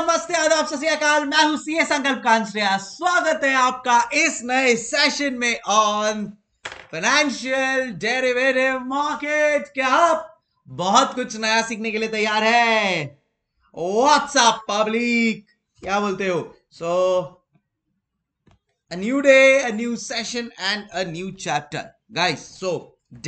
नमस्ते आदाब सत्याकाल मैं हूं सीए संकल्प कांश्रिया स्वागत है आपका इस नए सेशन में ऑन फाइनेंशियल डेरिवेटिव मार्केट क्या आप बहुत कुछ नया सीखने के लिए तैयार है व्हाट्सअप पब्लिक क्या बोलते हो so a new day a new session and a new chapter guys so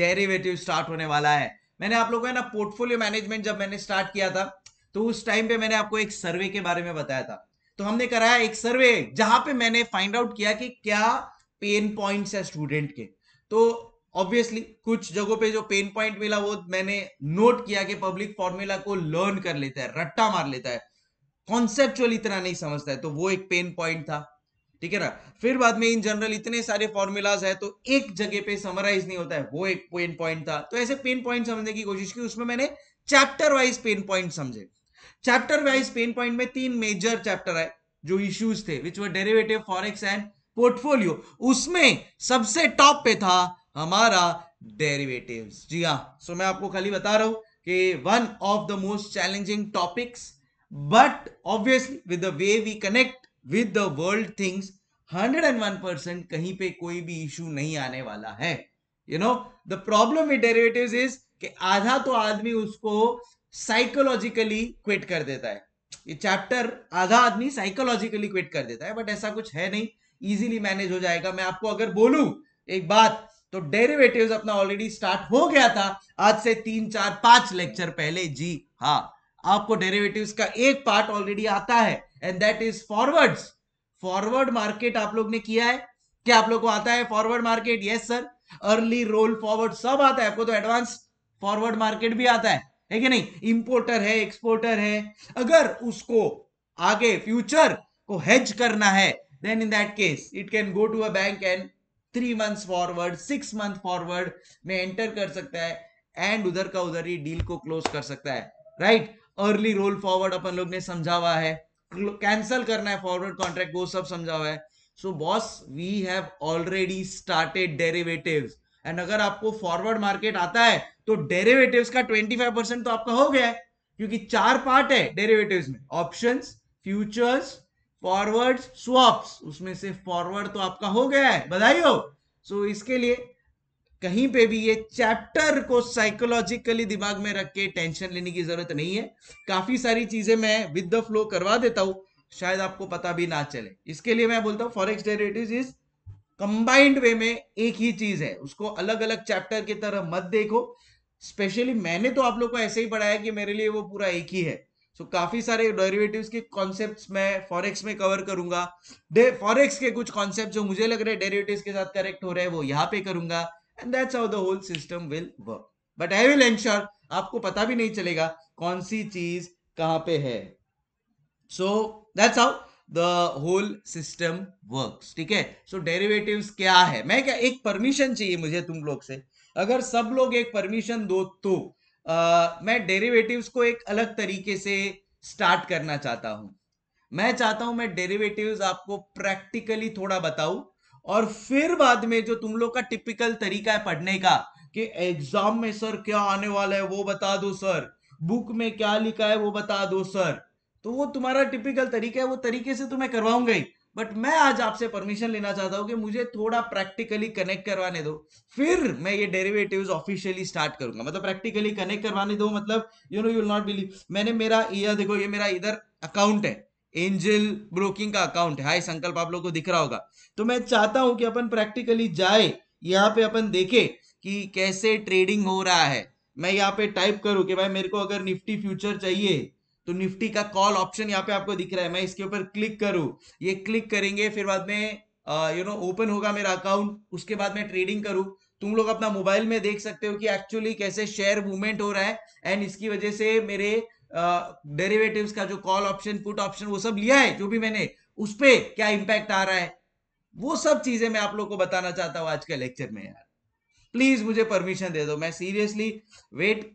derivative start होने वाला है मैंने आप लोगों को ना पोर्टफोलियो मैनेजमेंट जब मैंने स्टार्ट किया था तो उस टाइम पे मैंने आपको एक सर्वे के बारे में बताया था तो हमने कराया एक सर्वे जहां पे मैंने फाइंड आउट किया कि क्या पेन पॉइंट्स है स्टूडेंट के तो ऑब्वियसली कुछ जगहों पे जो पेन पॉइंट मिला वो मैंने नोट किया कि पब्लिक फॉर्मूला को लर्न कर लेता है रट्टा मार लेता है कॉन्सेप्चुअल इतना नहीं समझता है तो वो एक पेन पॉइंट था ठीक है ना फिर बाद में इन जनरल इतने सारे फॉर्मूलाज है तो एक जगह पे समराइज नहीं होता है वो एक पेन पॉइंट था तो ऐसे पेन पॉइंट समझने की कोशिश की उसमें मैंने चैप्टर वाइज पेन पॉइंट समझे चैप्टर वाइज पेन पॉइंट में तीन मेजर चैप्टर है जो इश्यूज थे which were derivative forex and portfolio उसमें सबसे टॉप पे था हमारा डेरिवेटिव्स जी हाँ सो मैं आपको खाली बता रहा हूं कि one of the most challenging topics but obviously with the way we connect with the world things 101 percent कहीं पे कोई भी इशू नहीं आने वाला है you know the problem with derivatives is कि आधा तो आदमी उसको साइकोलॉजिकली क्विट कर देता है ये चैप्टर आधा आदमी साइकोलॉजिकली क्विट कर देता है बट ऐसा कुछ है नहीं इजीली मैनेज हो जाएगा मैं आपको अगर बोलूं एक बात तो डेरिवेटिव्स अपना ऑलरेडी स्टार्ट हो गया था आज से तीन चार पांच लेक्चर पहले जी हाँ आपको डेरिवेटिव्स का एक पार्ट ऑलरेडी आता है and that is forwards forward market आप लोग ने किया है क्या आप लोग को आता है forward market yes sir early roll forward सब आता है आपको तो एडवांस फॉरवर्ड मार्केट भी आता है है कि नहीं इंपोर्टर है एक्सपोर्टर है अगर उसको आगे फ्यूचर को हेज करना है then in that case it can go to a bank and three months forward six month forward में एंटर कर सकता है एंड उधर का उधर ही डील को क्लोज कर सकता है राइट अर्ली रोल फॉरवर्ड अपन लोग ने समझा हुआ है कैंसल करना है फॉरवर्ड कॉन्ट्रैक्ट वो सब समझा हुआ है so boss we have already started derivatives and अगर आपको फॉरवर्ड मार्केट आता है तो डेरिवेटिव्स का 25 परसेंट तो आपका हो गया है क्योंकि चार पार्ट है डेरिवेटिव्स में ऑप्शंस फ्यूचर्स फॉरवर्ड स्वाप्स उसमें से फॉरवर्ड तो आपका हो गया है बधाई हो सो so, इसके लिए कहीं पे भी ये चैप्टर को साइकोलॉजिकली दिमाग में रख के टेंशन लेने की जरूरत नहीं है काफी सारी चीजें मैं विद द फ्लो करवा देता हूं शायद आपको पता भी ना चले इसके लिए मैं बोलता हूं forex derivative is combined way में एक ही चीज है उसको अलग अलग चैप्टर की तरह मत देखो स्पेशली मैंने तो आप लोग को ऐसे ही पढ़ाया कि मेरे लिए वो पूरा एक ही है सो so, काफी सारे डेरिवेटिव्स के कॉन्सेप्ट्स मैं फॉरेक्स में कवर करूंगा फॉरेक्स के कुछ कॉन्सेप्ट जो मुझे लग रहे हैं डेरिवेटिव्स के साथ करेक्ट हो रहे हैं वो यहाँ पे करूंगा and that's how the whole system will work but I will ensure आपको पता भी नहीं चलेगा कौन सी चीज कहाँ पे है so that's how the whole system work ठीक है सो डेरिवेटिव्स क्या है मैं क्या एक परमिशन चाहिए मुझे तुम लोग से अगर सब लोग एक परमिशन दो तो आ, मैं डेरिवेटिव्स को एक अलग तरीके से स्टार्ट करना चाहता हूं मैं चाहता हूं मैं डेरिवेटिव्स आपको प्रैक्टिकली थोड़ा बताऊं और फिर बाद में जो तुम लोग का टिपिकल तरीका है पढ़ने का कि एग्जाम में सर क्या आने वाला है वो बता दो सर बुक में क्या लिखा है वो बता दो सर तो वो तुम्हारा टिपिकल तरीका है वो तरीके से तुम्हें तो करवाऊंगा ही बट मैं आज आपसे परमिशन लेना चाहता हूं कि मुझे थोड़ा प्रैक्टिकली कनेक्ट करवाने दो फिर मैं ये डेरिवेटिव्स ऑफिशियली स्टार्ट करूंगा मतलब प्रैक्टिकली कनेक्ट करवाने दो मतलब you know you not believe मैंने मेरा ये देखो ये मेरा इधर अकाउंट है एंजल ब्रोकिंग का अकाउंट है हाई संकल्प आप लोग को दिख रहा होगा तो मैं चाहता हूं कि अपन प्रैक्टिकली जाए यहाँ पे अपन देखे कि कैसे ट्रेडिंग हो रहा है मैं यहाँ पे टाइप करूँ कि भाई मेरे को अगर निफ्टी फ्यूचर चाहिए तो निफ्टी का कॉल ऑप्शन यहाँ पे आपको दिख रहा है मैं इसके ऊपर क्लिक करूं ये क्लिक करेंगे फिर बाद में यू नो ओपन होगा मेरा अकाउंट उसके बाद में ट्रेडिंग करूँ तुम लोग अपना मोबाइल में देख सकते हो कि एक्चुअली कैसे शेयर मूवमेंट हो रहा है एंड इसकी वजह से मेरे डेरिवेटिव्स uh, का जो कॉल ऑप्शन पुट ऑप्शन वो सब लिया है जो भी मैंने उस पर क्या इम्पैक्ट आ रहा है वो सब चीजें मैं आप लोग को बताना चाहता हूँ आज के लेक्चर में यार प्लीज मुझे परमिशन दे दो मैं सीरियसली वेट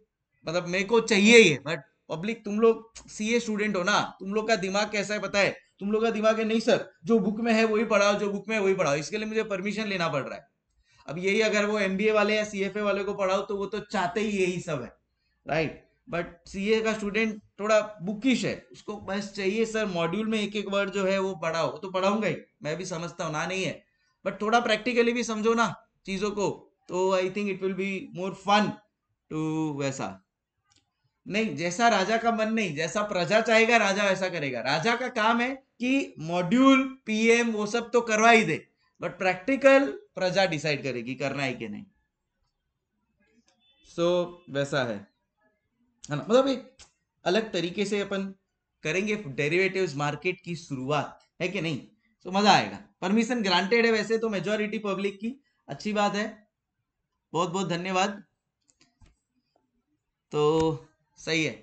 मतलब मेरे को चाहिए ये बट पब्लिक तुम लोग ए स्टूडेंट हो ना तुम लोग का दिमाग कैसा है पता है तुम लोग का दिमाग है नहीं सर जो बुक में है वही पढ़ाओ जो बुक में है वही पढ़ाओ इसके लिए मुझे परमिशन लेना पड़ रहा है अब यही अगर वो एम वाले या सीएफए वाले को पढ़ाओ तो वो तो चाहते ही यही सब है राइट बट सीए का स्टूडेंट थोड़ा बुकिश है उसको बस चाहिए सर मॉड्यूल में एक एक वर्ड जो है वो पढ़ाओ तो पढ़ाऊंगा ही मैं भी समझता हूँ ना नहीं है बट थोड़ा प्रैक्टिकली भी समझो ना चीज़ों को तो I think it will be more fun to वैसा नहीं जैसा राजा का मन नहीं जैसा प्रजा चाहेगा राजा वैसा करेगा राजा का काम है कि मॉड्यूल पीएम वो सब तो करवा ही दे बट प्रैक्टिकल प्रजा डिसाइड करेगी करना है कि नहीं सो so, वैसा है है ना मतलब एक अलग तरीके से अपन करेंगे डेरिवेटिव्स मार्केट की शुरुआत है कि नहीं सो so, मजा आएगा परमिशन ग्रांटेड है वैसे तो मेजोरिटी पब्लिक की अच्छी बात है बहुत बहुत धन्यवाद तो सही है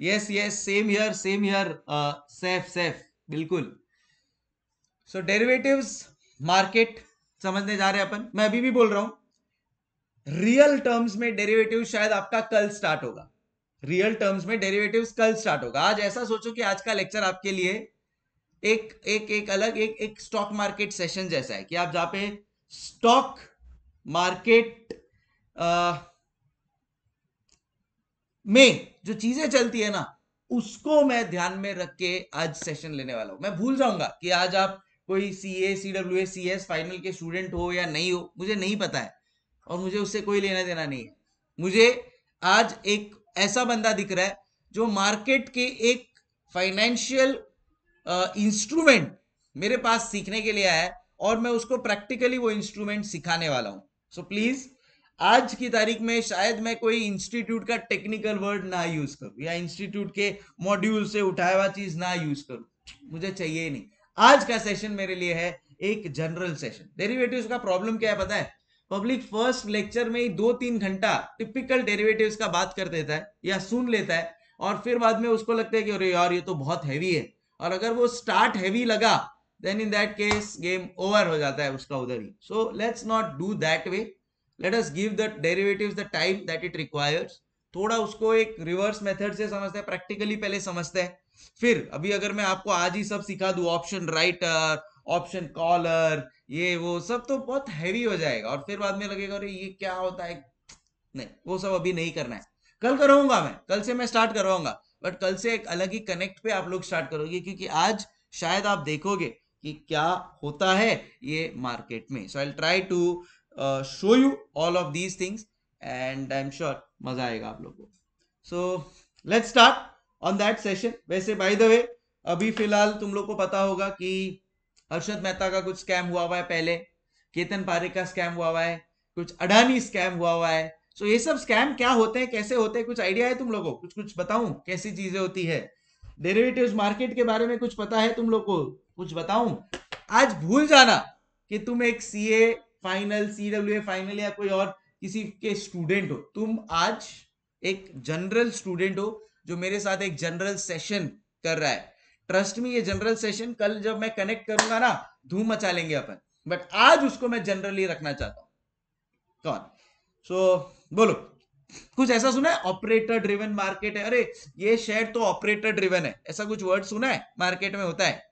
yes yes same here same here safe safe बिल्कुल सो डेरिवेटिव्स मार्केट समझने जा रहे हैं अपन मैं अभी भी बोल रहा हूं रियल टर्म्स में डेरिवेटिव शायद आपका कल स्टार्ट होगा रियल टर्म्स में डेरिवेटिव कल स्टार्ट होगा आज ऐसा सोचो कि आज का लेक्चर आपके लिए एक एक एक अलग एक एक स्टॉक मार्केट सेशन जैसा है कि आप जहां पे स्टॉक मार्केट uh, में जो चीजें चलती है ना उसको मैं ध्यान में रख के आज सेशन लेने वाला हूं मैं भूल जाऊंगा कि आज आप कोई C A C W A C S final के स्टूडेंट हो या नहीं हो मुझे नहीं पता है और मुझे उससे कोई लेना देना नहीं है मुझे आज एक ऐसा बंदा दिख रहा है जो मार्केट के एक फाइनेंशियल इंस्ट्रूमेंट मेरे पास सीखने के लिए आया है और मैं उसको प्रैक्टिकली वो इंस्ट्रूमेंट सिखाने वाला हूं सो प्लीज आज की तारीख में शायद मैं कोई इंस्टीट्यूट का टेक्निकल वर्ड ना यूज करूँ या इंस्टीट्यूट के मॉड्यूल से उठाया हुआ चीज ना यूज करूँ मुझे चाहिए ही नहीं आज का सेशन मेरे लिए है एक जनरल सेशन डेरिवेटिव्स का प्रॉब्लम क्या है पता है पब्लिक फर्स्ट लेक्चर में ही दो तीन घंटा टिपिकल डेरिवेटिव्स का बात कर देता है या सुन लेता है और फिर बाद में उसको लगता है कि अरे यार ये तो बहुत हैवी है और अगर वो स्टार्ट हैवी लगा then in that case game over हो जाता है उसका उधर ही so let's not do that way let us give the derivatives the time that it requires थोड़ा उसको एक रिवर्स मेथड से समझते हैं प्रैक्टिकली पहले समझते हैं फिर अभी अगर मैं आपको आज ही सब सिखा दू ऑप्शन राइटर ऑप्शन कॉलर ये वो सब तो बहुत हैवी हो जाएगा और फिर बाद में लगेगा अरे ये क्या होता है नहीं वो सब अभी नहीं करना है कल करूंगा मैं कल से मैं स्टार्ट करवाऊंगा बट कल से एक अलग ही कनेक्ट पे आप लोग स्टार्ट करोगे क्योंकि आज शायद आप देखोगे कि क्या होता है ये मार्केट में so I try to show you all of these things and I am sure मजा आएगा आप लोग को so let start on that session वैसे बाय द वे अभी फिलहाल तुम लोग को पता होगा कि हर्षद मेहता का कुछ स्कैम हुआ हुआ है पहले केतन पारे का स्कैम हुआ हुआ है कुछ अडानी स्कैम हुआ हुआ है सो so, ये सब स्कैम क्या होते हैं कैसे होते हैं कुछ आइडिया है तुम लोगों को कुछ कुछ बताऊं कैसी चीजें होती है डेरिवेटिव्स मार्केट के बारे में कुछ पता है तुम लोग को कुछ बताऊं आज भूल जाना कि तुम एक CA final C W A final या कोई और किसी के स्टूडेंट हो तुम आज एक जनरल स्टूडेंट हो जो मेरे साथ एक जनरल सेशन कर रहा है ट्रस्ट मी ये जनरल सेशन कल जब मैं कनेक्ट करूंगा ना धूम मचा लेंगे अपन बट आज उसको मैं जनरली रखना चाहता हूँ कौन सो so, बोलो कुछ ऐसा सुना है ऑपरेटर ड्रिवन मार्केट है अरे ये शेयर तो ऑपरेटर ड्रिवन है ऐसा कुछ वर्ड सुना है मार्केट में होता है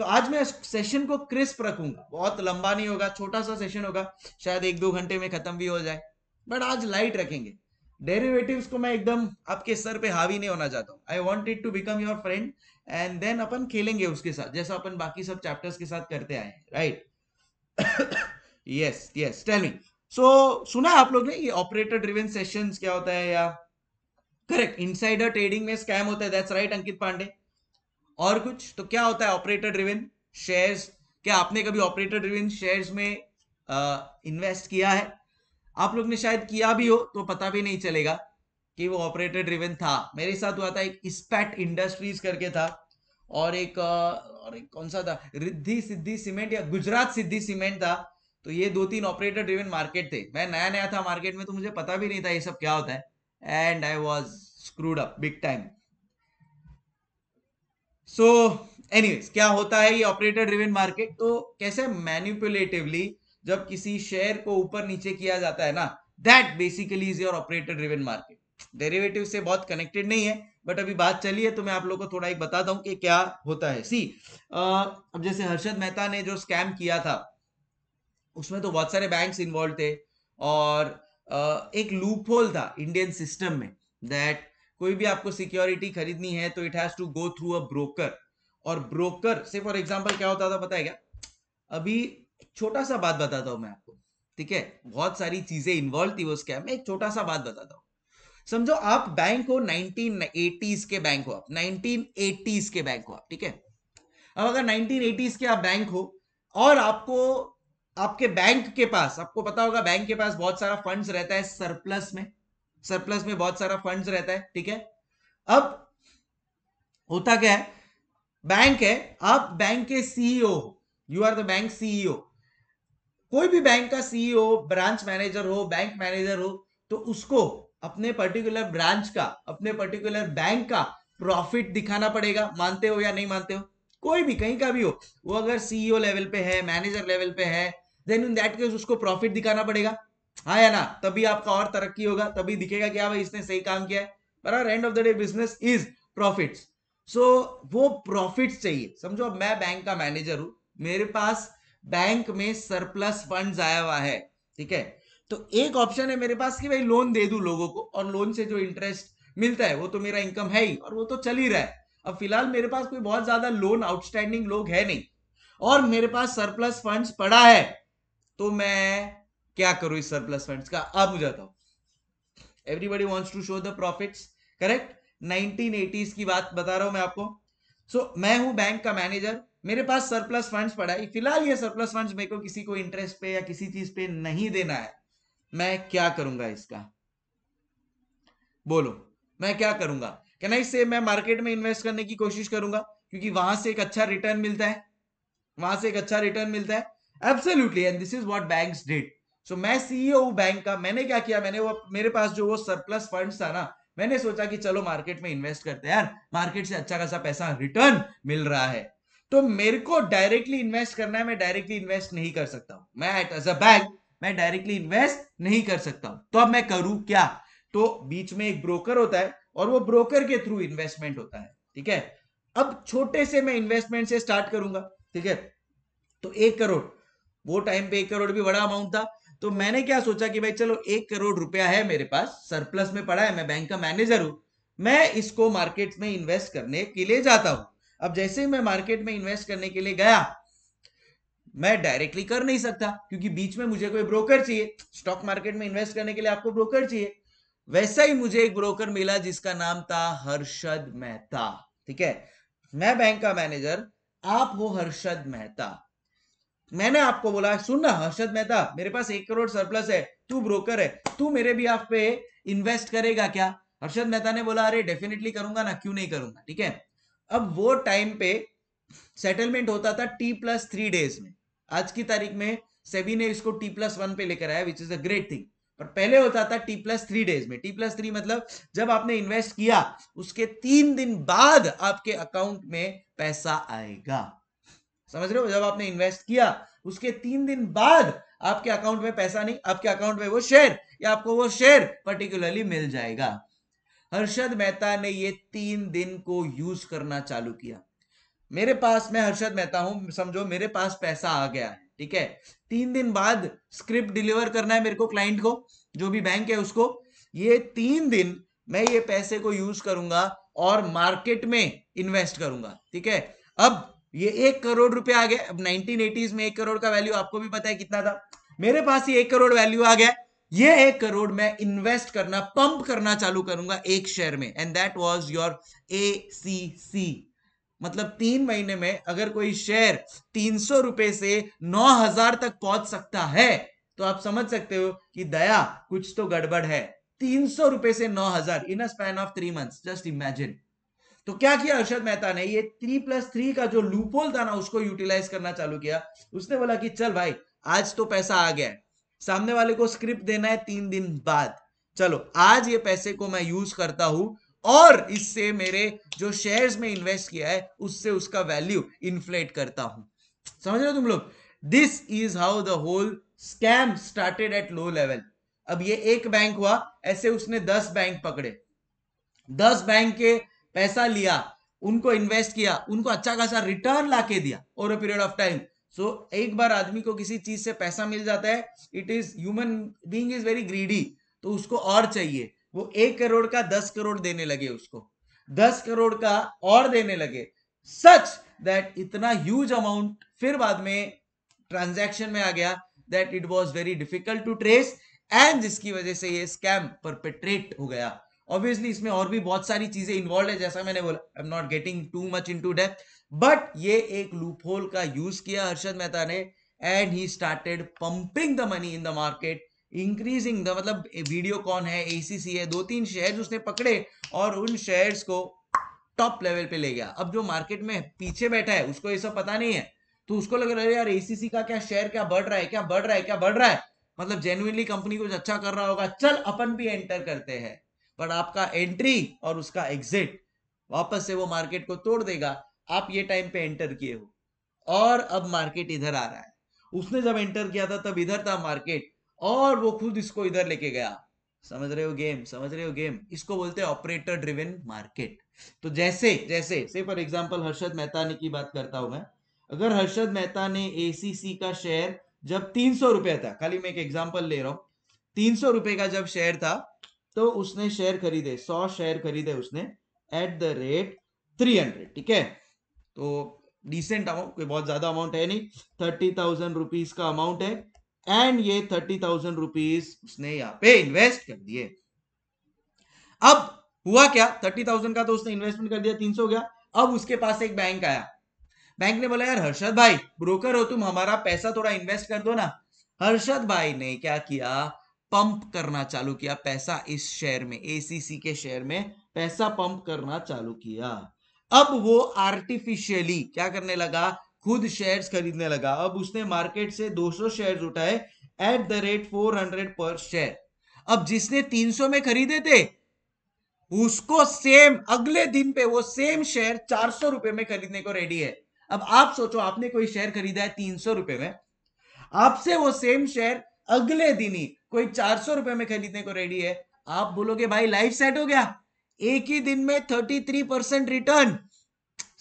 तो आज मैं सेशन को क्रिस्प रखूंगा बहुत लंबा नहीं होगा छोटा सा सेशन होगा शायद एक दो घंटे में खत्म भी हो जाए बट आज लाइट रखेंगे डेरिवेटिव्स को मैं एकदम आपके सर पे हावी नहीं होना चाहता हूँ I want it to become your friend and then अपन खेलेंगे उसके साथ जैसा अपन बाकी सब चैप्टर्स के साथ करते आए right yes yes tell me so सुना आप लोग ने ये ऑपरेटर ड्रिवेन सेशन क्या होता है या करेक्ट इनसाइडर ट्रेडिंग में स्कैम होता है दैट्स राइट अंकित पांडे और कुछ तो क्या होता है ऑपरेटर ड्रिवेन शेयर्स क्या आपने कभी ऑपरेटर ड्रिवेन शेयर्स में इन्वेस्ट किया है आप लोग ने शायद किया भी हो तो पता भी नहीं चलेगा कि वो ऑपरेटर ड्रिवेन था मेरे साथ हुआ था एक स्पैट इंडस्ट्रीज करके था और एक और एक कौन सा था रिद्धि सिद्धि सीमेंट या गुजरात सिद्धि सीमेंट था तो ये दो तीन ऑपरेटर ड्रिवेन मार्केट थे मैं नया नया था मार्केट में तो मुझे पता भी नहीं था ये सब क्या होता है and I was screwed up big time so so, anyways क्या होता है ये ऑपरेटर ड्रिवेन मार्केट तो कैसे मैन्युपुलेटिवली जब किसी शेयर को ऊपर नीचे किया जाता है ना that basically is your operator driven market derivative से बहुत कनेक्टेड नहीं है बट अभी बात चली है तो मैं आप लोगों को थोड़ा एक बताता हूं कि क्या होता है सी अब जैसे हर्षद मेहता ने जो स्कैम किया था उसमें तो बहुत सारे बैंक्स इन्वॉल्व थे और आ, एक लूप होल था इंडियन सिस्टम में दैट कोई भी आपको सिक्योरिटी खरीदनी है तो it has to go through a broker और ब्रोकर से फॉर एग्जाम्पल क्या होता था पता है क्या अभी छोटा सा बात बताता हूं मैं आपको ठीक है बहुत सारी चीजें इन्वॉल्व थी वो स्कैम में एक छोटा सा बात बताता हूँ समझो आप बैंक हो 1980s के बैंक हो आप एटीज के बैंक हो आप ठीक है अब अगर एटीज के आप बैंक हो और आपको आपके बैंक के पास आपको पता होगा बैंक के पास बहुत सारा फंड्स रहता है सरप्लस में सरप्लस में बहुत सारा फंड्स रहता है ठीक है अब होता क्या है बैंक है आप बैंक के CEO you are the bank CEO कोई भी बैंक का सीईओ ब्रांच मैनेजर हो बैंक मैनेजर हो तो उसको अपने पर्टिकुलर ब्रांच का अपने पर्टिकुलर बैंक का प्रॉफिट दिखाना पड़ेगा मानते हो या नहीं मानते हो कोई भी कहीं का भी हो वो अगर सीईओ लेवल e पे है मैनेजर लेवल पे है देन इन दैट केस उसको प्रॉफिट दिखाना पड़ेगा हाँ या ना तभी आपका और तरक्की होगा तभी दिखेगा क्या हाँ भाई इसने सही काम किया है बराबर end of the day business is profits so वो प्रॉफिट्स चाहिए समझो अब मैं बैंक का मैनेजर हूं मेरे पास बैंक में सरप्लस फंड आया हुआ है ठीक है तो एक ऑप्शन है मेरे पास कि भाई लोन दे दू लोगों को और लोन से जो इंटरेस्ट मिलता है वो तो मेरा इनकम है ही और वो तो चल ही रहा है अब फिलहाल मेरे पास कोई बहुत ज्यादा लोन आउटस्टैंडिंग लोग है नहीं और मेरे पास सरप्लस फंड्स पड़ा है तो मैं क्या करो इस सरप्लस फंड्स का आप मुझे बताओ everybody wants to show the profits correct eighties की बात बता रहा हूं मैं आपको सो so, मैं हूं बैंक का मैनेजर मेरे पास सरप्लस फंड्स पड़ा है फिलहाल ये सरप्लस फंड्स मेरे को किसी को इंटरेस्ट पे या किसी चीज पे नहीं देना है मैं क्या करूंगा इसका बोलो मैं क्या करूंगा क्या इससे मैं मार्केट में इन्वेस्ट करने की कोशिश करूंगा क्योंकि वहां से एक अच्छा रिटर्न मिलता है वहां से एक अच्छा रिटर्न मिलता है absolutely and this is what bank did so so, मैं सीईओ हूं बैंक का मैंने क्या किया मैंने वो मेरे पास जो वो सरप्लस फंड था ना मैंने सोचा कि चलो मार्केट में इन्वेस्ट करते हैं यार मार्केट से अच्छा खासा पैसा रिटर्न मिल रहा है तो मेरे को डायरेक्टली इन्वेस्ट करना है मैं डायरेक्टली इन्वेस्ट नहीं कर सकता हूं मैं एज अ बैंक मैं डायरेक्टली इन्वेस्ट नहीं कर सकता हूं तो अब मैं करूं क्या तो बीच में एक ब्रोकर होता है और वो ब्रोकर के थ्रू इन्वेस्टमेंट होता है ठीक है अब छोटे से मैं इन्वेस्टमेंट से स्टार्ट करूंगा ठीक है तो एक करोड़ वो टाइम पे एक करोड़ भी बड़ा अमाउंट था तो मैंने क्या सोचा कि भाई चलो एक करोड़ रुपया है मेरे पास सरप्लस में पड़ा है मैं बैंक का मैनेजर हूं मैं इसको मार्केट में इन्वेस्ट करने के लिए जाता हूं अब जैसे ही मैं मार्केट में इन्वेस्ट करने के लिए गया मैं डायरेक्टली कर नहीं सकता क्योंकि बीच में मुझे कोई ब्रोकर चाहिए स्टॉक मार्केट में इन्वेस्ट करने के लिए आपको ब्रोकर चाहिए वैसा ही मुझे एक ब्रोकर मिला जिसका नाम था हर्षद मेहता ठीक है मैं बैंक का मैनेजर आप हो हर्षद मेहता मैंने आपको बोला सुन ना हर्षद मेहता मेरे पास एक करोड़ सरप्लस है तू ब्रोकर है तू मेरे भी आप पे इन्वेस्ट करेगा क्या हर्षद मेहता ने बोला अरे डेफिनेटली करूंगा ना क्यों नहीं करूंगा ठीक है अब वो टाइम पे सेटलमेंट होता था टी प्लस थ्री डेज में आज की तारीख में सेबी ने इसको टी प्लस वन पे लेकर आया which is a great thing पर पहले होता था टी प्लस थ्री डेज में टी प्लस थ्री मतलब जब आपने इन्वेस्ट किया उसके तीन दिन बाद आपके अकाउंट में पैसा आएगा समझ रहे हो जब आपने इन्वेस्ट किया उसके तीन दिन बाद आपके अकाउंट में पैसा नहीं आपके अकाउंट में वो शेयर या आपको वो शेयर पर्टिकुलरली मिल जाएगा हर्षद मेहता ने ये तीन दिन को यूज करना चालू किया मेरे पास मैं हर्षद मेहता हूं समझो मेरे पास पैसा आ गया ठीक है तीन दिन बाद स्क्रिप्ट डिलीवर करना है मेरे को क्लाइंट को जो भी बैंक है उसको ये तीन दिन मैं ये पैसे को यूज करूंगा और मार्केट में इन्वेस्ट करूंगा ठीक है अब ये एक करोड़ रुपए आ गया अब 1980s में एक करोड़ का वैल्यू आपको भी पता है कितना था मेरे पास ये एक करोड़ वैल्यू आ गया ये एक करोड़ मैं इन्वेस्ट करना पंप करना चालू करूंगा एक शेयर में and that was your A C C मतलब तीन महीने में अगर कोई शेयर तीन सौ रुपए से नौ हजार तक पहुंच सकता है तो आप समझ सकते हो कि दया कुछ तो गड़बड़ है तीन सौ रुपए से नौ हजार in span of three months just imagine तो क्या किया अर्षद मेहता ने ये थ्री प्लस थ्री का जो लूपोल था ना उसको यूटिलाइज करना चालू किया उसने बोला कि चल भाई आज तो पैसा आ गया सामने वाले को स्क्रिप्ट देना है तीन दिन बाद चलो आज ये पैसे को मैं यूज करता हूं और इससे मेरे जो शेयर्स में इन्वेस्ट किया है उससे उसका वैल्यू इन्फ्लेट करता हूं समझ रहे हो तुम लोग this is how the whole scam started at low level अब ये एक बैंक हुआ ऐसे उसने दस बैंक पकड़े दस बैंक के पैसा लिया उनको इन्वेस्ट किया उनको अच्छा खासा रिटर्न ला के दिया over a period of time so एक बार आदमी को किसी चीज से पैसा मिल जाता है it is human being is very greedy तो उसको और चाहिए वो एक करोड़ का दस करोड़ देने लगे उसको दस करोड़ का और देने लगे सच दैट इतना ह्यूज अमाउंट फिर बाद में ट्रांजैक्शन में आ गया that it was very difficult to trace and जिसकी वजह से ये स्कैम परपेट्रेट हो गया ऑब्वियसली इसमें और भी बहुत सारी चीजें इन्वॉल्व है जैसा मैंने बोला I am not getting too much in to depth but ये एक लूप होल का यूज किया हर्षद मेहता ने and he started pumping the money in the market increasing the मतलब वीडियोकॉन है एसीसी है दो तीन शेयर उसने पकड़े और उन शेयर्स को टॉप लेवल पे ले गया अब जो मार्केट में पीछे बैठा है उसको ये सब पता नहीं है तो उसको लग रहा है यार एसीसी का क्या शेयर क्या बढ़ रहा है क्या बढ़ रहा है क्या बढ़ रहा है मतलब जेन्युनली कंपनी कुछ अच्छा कर रहा होगा चल अपन भी एंटर करते हैं बट आपका एंट्री और उसका एग्जिट वापस से वो मार्केट को तोड़ देगा आप ये टाइम पे एंटर किए हो और अब मार्केट इधर आ रहा है उसने जब एंटर किया था तब इधर था मार्केट और वो खुद इसको इधर लेके गया समझ रहे हो गेम समझ रहे हो गेम इसको बोलते हैं ऑपरेटर ड्रिवेन मार्केट तो जैसे जैसे से फॉर एग्जाम्पल हर्षद मेहता ने की बात करता हूं मैं अगर हर्षद मेहता ने ए का शेयर जब तीन सौ रुपया था खाली मैं एक एग्जाम्पल ले रहा हूं तीन सौ रुपए का जब शेयर था तो उसने शेयर खरीदे सौ शेयर खरीदे उसने at the rate three hundred ठीक है तो डिसेंट अमाउंट कोई बहुत ज्यादा अमाउंट है नहीं थर्टी थाउजेंड रुपीज का अमाउंट है एंड ये थर्टी थाउजेंड रुपीज उसने यहाँ पे इन्वेस्ट कर दिए अब हुआ क्या थर्टी थाउजेंड का तो उसने इन्वेस्टमेंट कर दिया तीन सौ गया अब उसके पास एक बैंक आया बैंक ने बोला यार हर्षद भाई ब्रोकर हो तुम हमारा पैसा थोड़ा इन्वेस्ट कर दो ना हर्षद भाई ने क्या किया पंप करना चालू किया पैसा इस शेयर में एसीसी के शेयर में पैसा पंप करना चालू किया अब वो आर्टिफिशियली क्या करने लगा खुद शेयर्स खरीदने लगा अब उसने मार्केट से 200 शेयर्स उठाए एट द रेट 400 पर शेयर अब जिसने 300 में खरीदे थे उसको सेम अगले दिन पे वो सेम शेयर चार सौ रुपए में खरीदने को रेडी है अब आप सोचो आपने कोई शेयर खरीदा है तीन सौ रुपए में आपसे वो सेम शेयर अगले दिन ही कोई चार सौ रुपए में खरीदने को रेडी है आप बोलोगे भाई लाइफ सेट हो गया एक ही दिन में थर्टी थ्री परसेंट रिटर्न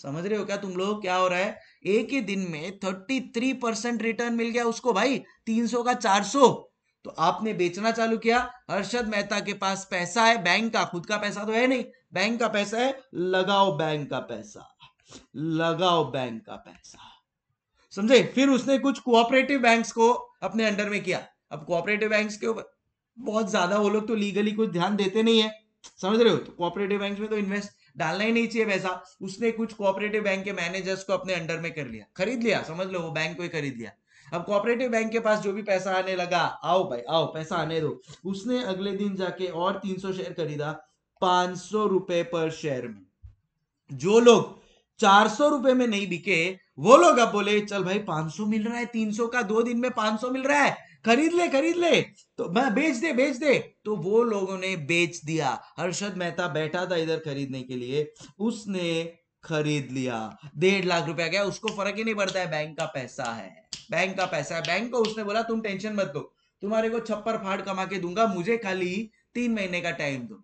समझ रहे हो क्या तुम लोग क्या हो रहा है एक ही दिन में थर्टी थ्री परसेंट रिटर्न मिल गया उसको भाई तीन सौ का चार सौ तो आपने बेचना चालू किया हर्षद मेहता के पास पैसा है बैंक का खुद का पैसा तो है नहीं बैंक का पैसा है लगाओ बैंक का पैसा लगाओ बैंक का पैसा समझे फिर उसने कुछ कोऑपरेटिव बैंक्स को अपने अंडर में किया अब कोऑपरेटिव बैंक के ऊपर बहुत ज्यादा वो लोग तो लीगली कुछ ध्यान देते नहीं है समझ रहे हो तो कोऑपरेटिव बैंक में तो इन्वेस्ट डालना ही नहीं चाहिए वैसा उसने कुछ कोऑपरेटिव बैंक के मैनेजर्स को अपने अंडर में कर लिया खरीद लिया समझ लो वो बैंक को ही खरीद लिया अब कोऑपरेटिव बैंक के पास जो भी पैसा आने लगा आओ भाई आओ पैसा आने दो उसने अगले दिन जाके और 300 शेयर खरीदा पांच सौ रुपए पर शेयर में जो लोग चार सौ रुपए में नहीं बिके वो लोग अब बोले चल भाई 500 मिल रहा है 300 का दो दिन में 500 मिल रहा है खरीद ले खरीद ले तो मैं बेच दे बेच दे तो वो लोगों ने बेच दिया हर्षद मेहता बैठा था इधर खरीदने के लिए उसने खरीद लिया डेढ़ लाख रुपया गया उसको फर्क ही नहीं पड़ता है बैंक का पैसा है बैंक का पैसा है बैंक को उसने बोला तुम टेंशन मत दो तुम्हारे को छप्पर फाड़ कमा के दूंगा मुझे खाली तीन महीने का टाइम दो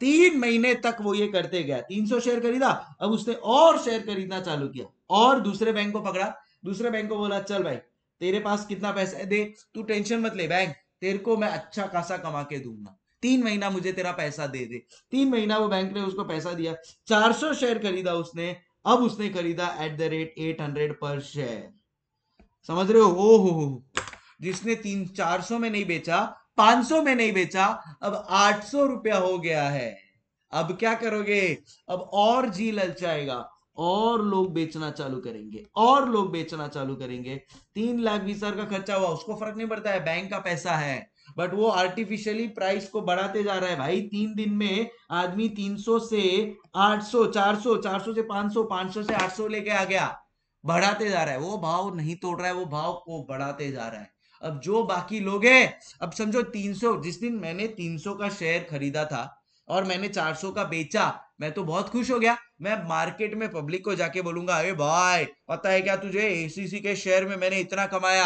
तीन महीने तक वो ये करते गया तीन सौ शेयर खरीदा अब उसने और शेयर खरीदना चालू किया और दूसरे बैंक को पकड़ा दूसरे बैंक को बोला चल भाई तेरे पास कितना पैसा है दे तू टेंशन मत ले बैंक तेरे को मैं अच्छा खासा कमा के दूंगा तीन महीना मुझे तेरा पैसा दे दे तीन महीना वो बैंक ने उसको पैसा दिया चार सौ शेयर खरीदा उसने अब उसने खरीदा at the rate at hundred per share समझ रहे हो हो हो जिसने तीन चार सौ में नहीं बेचा पांच सौ में नहीं बेचा अब आठ सौ रुपया हो गया है अब क्या करोगे अब और जी ललचाएगा और लोग बेचना चालू करेंगे और लोग बेचना चालू करेंगे तीन लाख बीस हजार का खर्चा हुआ उसको फर्क नहीं पड़ता है बैंक का पैसा है बट वो आर्टिफिशियली प्राइस को बढ़ाते जा रहा है भाई तीन दिन में आदमी 300 से 800 400 400 से 500 500 से 800 लेके आ गया बढ़ाते जा रहा है वो भाव नहीं तोड़ रहा है वो भाव को बढ़ाते जा रहा है अब जो बाकी लोग हैं अब समझो 300 जिस दिन मैंने 300 का शेयर खरीदा था और मैंने 400 का बेचा मैं तो बहुत खुश हो गया मैं मार्केट में पब्लिक को जाके बोलूंगा अरे भाई पता है क्या तुझे एसीसी के शेयर में मैंने इतना कमाया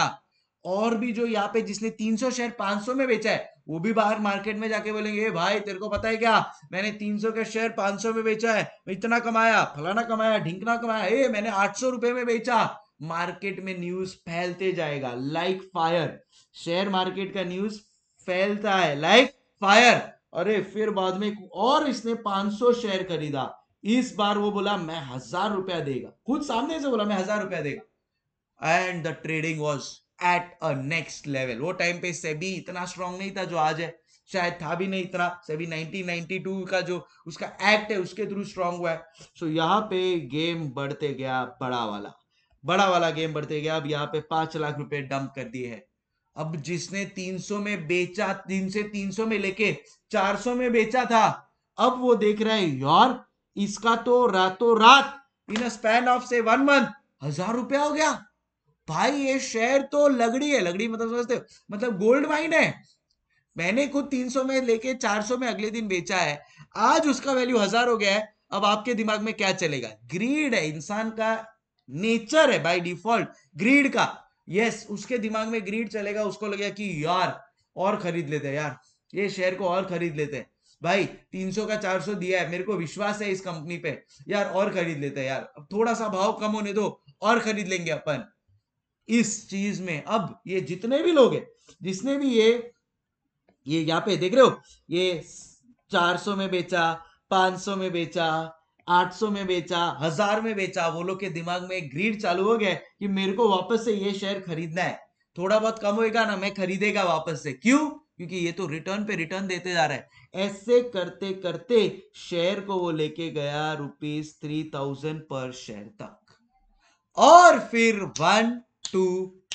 और भी जो यहाँ पे जिसने 300 शेयर 500 में बेचा है वो भी बाहर मार्केट में जाके बोलेंगे भाई तेरे को पता है क्या मैंने 300 के शेयर 500 में बेचा है इतना कमाया फलाना कमाया ढिंकना कमाया ए मैंने 800 रुपए में बेचा मार्केट में न्यूज फैलते जाएगा लाइक फायर शेयर मार्केट का न्यूज फैलता है लाइक फायर अरे फिर बाद में और इसने 500 शेयर खरीदा इस बार वो बोला मैं हजार रुपया देगा खुद सामने से बोला मैं हजार रुपया देगा and the trading was at a next level वो टाइम पे सेबी इतना स्ट्रांग नहीं था जो आज है शायद था भी नहीं इतना सेबी 1992 का जो उसका एक्ट है उसके थ्रू स्ट्रांग हुआ है सो so, यहाँ पे गेम बढ़ते गया बड़ा वाला बड़ा वाला गेम बढ़ते गया अब यहाँ पे पांच लाख रुपए डंप कर दिए है अब जिसने 300 में बेचा तीन से 300 में लेके 400 में बेचा था अब वो देख रहा है यार इसका तो रातों रात इन स्पैन ऑफ से वन मंथ हजार रुपया हो गया भाई ये शेयर तो लगड़ी है लगड़ी मतलब समझते हो मतलब गोल्ड माइन है मैंने खुद 300 में लेके 400 में अगले दिन बेचा है आज उसका वैल्यू हजार हो गया है अब आपके दिमाग में क्या चलेगा ग्रीड है इंसान का नेचर है बाय डिफॉल्ट ग्रीड का यस उसके दिमाग में ग्रीड चलेगा उसको लगेगा कि यार और खरीद लेते हैं यार ये शेयर को और खरीद लेते हैं भाई 300 का 400 दिया है मेरे को विश्वास है इस कंपनी पे यार और खरीद लेते हैं यार अब थोड़ा सा भाव कम होने दो और खरीद लेंगे अपन इस चीज में अब ये जितने भी लोग हैं जिसने भी ये ये यहाँ पे देख रहे हो ये 400 में बेचा 500 में बेचा 800 में बेचा हजार में बेचा वो लोग के दिमाग में ग्रीड चालू हो गया कि मेरे को वापस से ये शेयर खरीदना है थोड़ा बहुत कम होएगा ना मैं खरीदेगा वापस से क्यों क्योंकि ये तो रिटर्न पे रिटर्न देते जा रहा है ऐसे करते करते शेयर को वो लेके गया rupees three thousand per share तक और फिर वन टू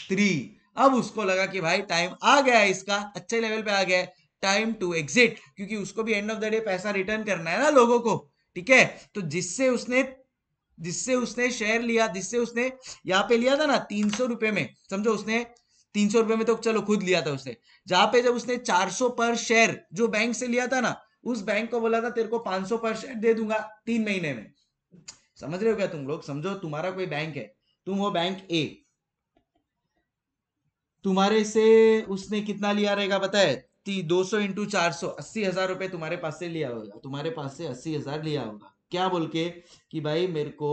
थ्री अब उसको लगा कि भाई टाइम आ गया इसका अच्छे लेवल पे आ गया टाइम टू एग्जिट क्योंकि उसको भी एंड ऑफ द डे पैसा रिटर्न करना है ना लोगों को ठीक है तो जिससे उसने जिससे उसने शेयर लिया जिससे उसने यहाँ पे लिया था ना तीन सौ रुपए में समझो उसने तीन सौ रुपए में तो चलो खुद लिया था उसने जहां पे जब उसने चार सौ पर शेयर जो बैंक से लिया था ना उस बैंक को बोला था तेरे को पांच सौ पर शेयर दे दूंगा तीन महीने में समझ रहे हो क्या तुम लोग समझो तुम्हारा कोई बैंक है तुम हो बैंक ए तुम्हारे से उसने कितना लिया रहेगा बताए दो सौ इंटू चार सौ अस्सी हजार रुपए तुम्हारे पास से लिया होगा तुम्हारे पास से अस्सी हजार लिया होगा क्या बोल के कि भाई मेरे को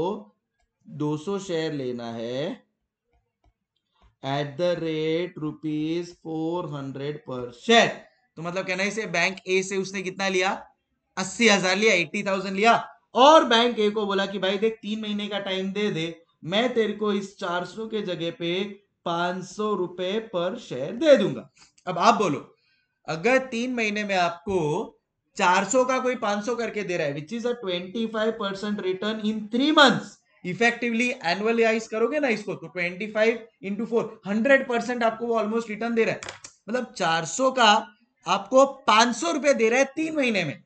दो सौ शेयर लेना है at the rate rupees four hundred per share तो मतलब कहना इसे बैंक ए से उसने कितना लिया अस्सी हजार लिया एट्टी थाउजेंड लिया और बैंक ए को बोला कि भाई देख तीन महीने का टाइम दे दे मैं तेरे को इस चार सौ के जगह पे पांच सौ रुपए पर शेयर दे दूंगा अब आप बोलो अगर तीन महीने में आपको 400 का कोई 500 करके दे रहा है which is a 25 percent return in three months effectively annualize करोगे ना इसको तो 25 five into four hundred percent आपको वो ऑलमोस्ट रिटर्न दे रहा है मतलब 400 का आपको पांच सौ रुपए दे रहा है तीन महीने में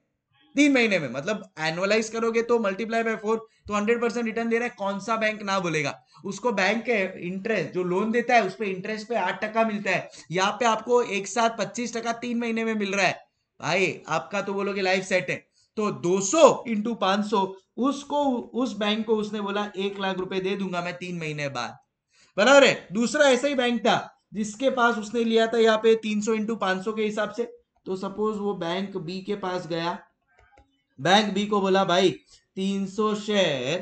तीन महीने में मतलब एनुअलाइज करोगे तो मल्टीप्लाई बाय फोर तो हंड्रेड परसेंट रिटर्न दे रहा है कौन सा बैंक ना बोलेगा उसको बैंक इंटरेस्ट जो लोन देता है उस पर इंटरेस्ट पे आठ टका मिलता है यहाँ पे आपको एक साथ पच्चीस टका तीन महीने में मिल रहा है भाई आपका तो बोलोगे लाइफ सेट है तो दो सौ इंटू पांच उसको उस बैंक को उसने बोला एक लाख रुपए दे दूंगा मैं तीन महीने बाद बराबर है दूसरा ऐसा ही बैंक था जिसके पास उसने लिया था यहाँ पे तीन सौ इंटू के हिसाब से तो सपोज वो बैंक बी के पास गया बैंक बी को बोला भाई 300 शेयर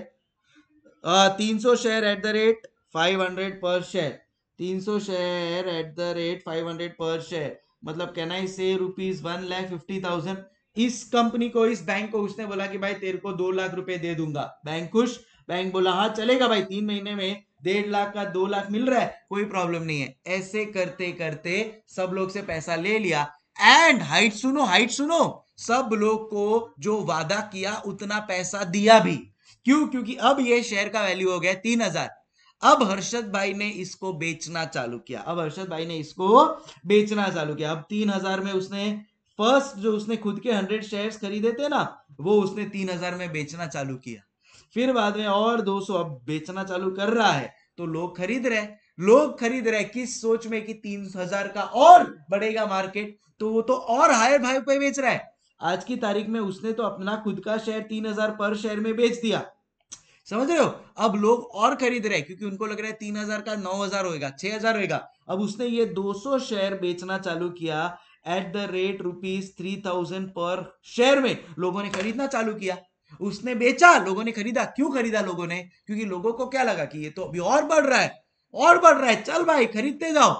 तीन सौ share at the rate 500 per share 300 share at the rate 500 per share मतलब can I say rupees one lakh fifty thousand इस कंपनी को इस बैंक को उसने बोला कि भाई तेरे को दो लाख रुपए दे दूंगा बैंक खुश बैंक बोला हाँ चलेगा भाई तीन महीने में डेढ़ लाख का दो लाख मिल रहा है कोई प्रॉब्लम नहीं है ऐसे करते करते सब लोग से पैसा ले लिया एंड हाइट सुनो हाइट सुनो सब लोग को जो वादा किया उतना पैसा दिया भी क्यों क्योंकि अब ये शेयर का वैल्यू हो गया तीन हजार अब हर्षद भाई ने इसको बेचना चालू किया अब हर्षद भाई ने इसको बेचना चालू किया अब तीन हजार में उसने फर्स्ट जो उसने खुद के हंड्रेड शेयर्स खरीदे थे ना वो उसने तीन हजार में बेचना चालू किया फिर बाद में और दो सौ अब बेचना चालू कर रहा है तो लोग खरीद रहे लोग खरीद रहे किस सोच में कि तीन हजार का और बढ़ेगा मार्केट तो वो तो और हायर भाई पे बेच रहा है आज की तारीख में उसने तो अपना खुद का शेयर तीन हजार पर शेयर में बेच दिया समझ रहे हो अब लोग और खरीद रहे हैं क्योंकि उनको लग रहा है तीन हजार का नौ हजार होगा छह हजार होगा अब उसने ये दो सौ शेयर बेचना चालू किया at the rate rupees three thousand per share में लोगों ने खरीदना चालू किया उसने बेचा लोगों ने खरीदा क्यों खरीदा लोगों ने क्योंकि लोगों को क्या लगा कि ये तो अभी और बढ़ रहा है और बढ़ रहा है चल भाई खरीदते जाओ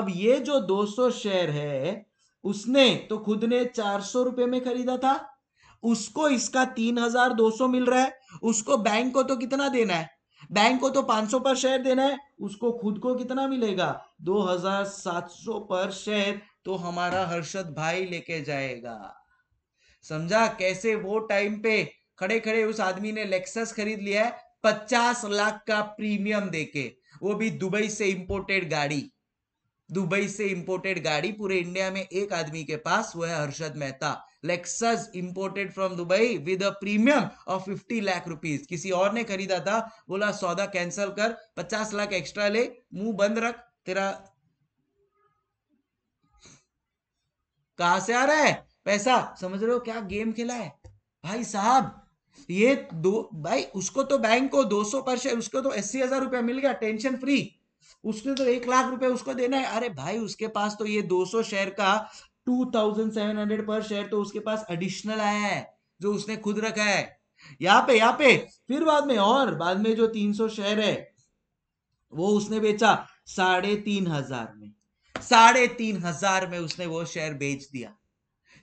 अब ये जो 200 शेयर है उसने तो खुद ने चार सौ रुपए में खरीदा था उसको इसका तीन हजार दो सौ मिल रहा है उसको बैंक को तो कितना देना है बैंक को तो पांच सौ पर शेयर देना है उसको खुद को कितना मिलेगा दो हजार सात सौ पर शेयर तो हमारा हर्षद भाई लेके जाएगा समझा कैसे वो टाइम पे खड़े खड़े उस आदमी ने लेक्सस खरीद लिया है पचास लाख का प्रीमियम देके वो भी दुबई से इंपोर्टेड गाड़ी दुबई से इंपोर्टेड गाड़ी पूरे इंडिया में एक आदमी के पास वो है Harshad Mehta Lexus imported from Dubai with a premium of 50 lakh rupees किसी और ने खरीदा था बोला सौदा कैंसिल कर 50 लाख एक्स्ट्रा ले मुंह बंद रख तेरा कहा से आ रहा है पैसा समझ रहे हो क्या गेम खेला है भाई साहब ये दो भाई उसको तो बैंक को 200 परसेंट उसको तो अस्सी हजार रुपया मिल गया टेंशन फ्री उसने तो एक लाख रुपए उसको देना है अरे भाई उसके पास तो ये 200 शेयर का 2700 पर शेयर तो उसके पास एडिशनल आया है जो उसने खुद रखा है यहाँ पे यहाँ पे फिर बाद में और बाद में जो 300 शेयर है वो उसने बेचा साढ़े तीन हजार में साढ़े तीन हजार में उसने वो शेयर बेच दिया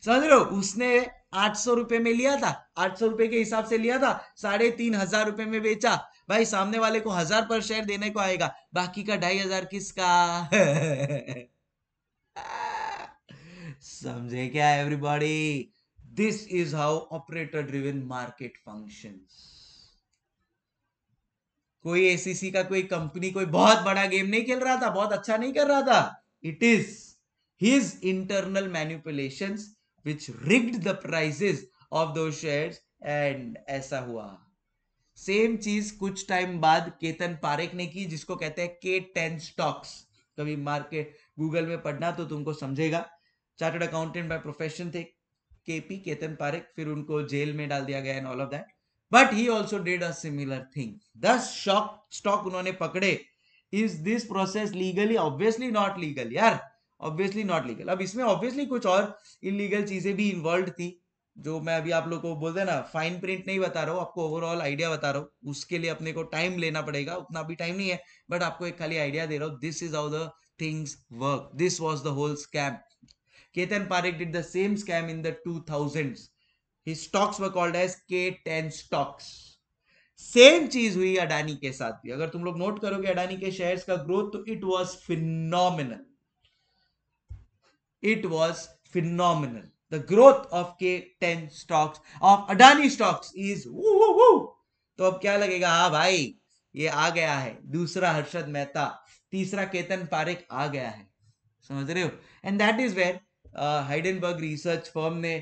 समझ रहे हो उसने आठ सौ रुपए में लिया था आठ सौ रुपए के हिसाब से लिया था साढ़े तीन हजार रुपए में बेचा भाई सामने वाले को हजार पर शेयर देने को आएगा बाकी का ढाई हजार किसका समझे क्या everybody this is how operator driven market function कोई एसीसी का कोई कंपनी कोई बहुत बड़ा गेम नहीं खेल रहा था बहुत अच्छा नहीं कर रहा था it is his internal manipulations which rigged the prices of those shares and ऐसा हुआ सेम चीज कुछ टाइम बाद केतन पारेख ने की जिसको कहते हैं के टेन स्टॉक्स कभी मार्केट गूगल में पढ़ना तो तुमको समझेगा चार्टर्ड अकाउंटेंट बाय प्रोफेशन थे केपी केतन पारेख फिर उनको जेल में डाल दिया गया and all of that but he also did a similar thing दस शॉक स्टॉक उन्होंने पकड़े is this process legally obviously not legal यार ऑब्वियसली नॉट लीगल अब इसमें ऑब्वियसली कुछ और इलीगल चीजें भी इन्वॉल्व थी जो मैं अभी आप लोग को बोलते ना फाइन प्रिंट नहीं बता रहा हूँ आपको ओवरऑल आइडिया बता रहा हूँ उसके लिए अपने को टाइम लेना पड़ेगा उतना अभी टाइम नहीं है बट आपको एक खाली आइडिया दे रहा हूँ this is how the things work this was the whole scam Ketan Parekh did the same scam in the 2000s. Stocks were called as K ten stocks same चीज हुई अडानी के साथ भी अगर तुम लोग नोट करोगे अडानी के शेयर्स का ग्रोथ तो it was phenomenal it was phenomenal the growth of K10 stocks of Adani stocks is woo woo woo. तो अब क्या लगेगा हाँ भाई ये आ गया है दूसरा हर्षद मेहता तीसरा केतन पारेख आ गया है समझ रहे हो and that is where Hindenburg research firm ने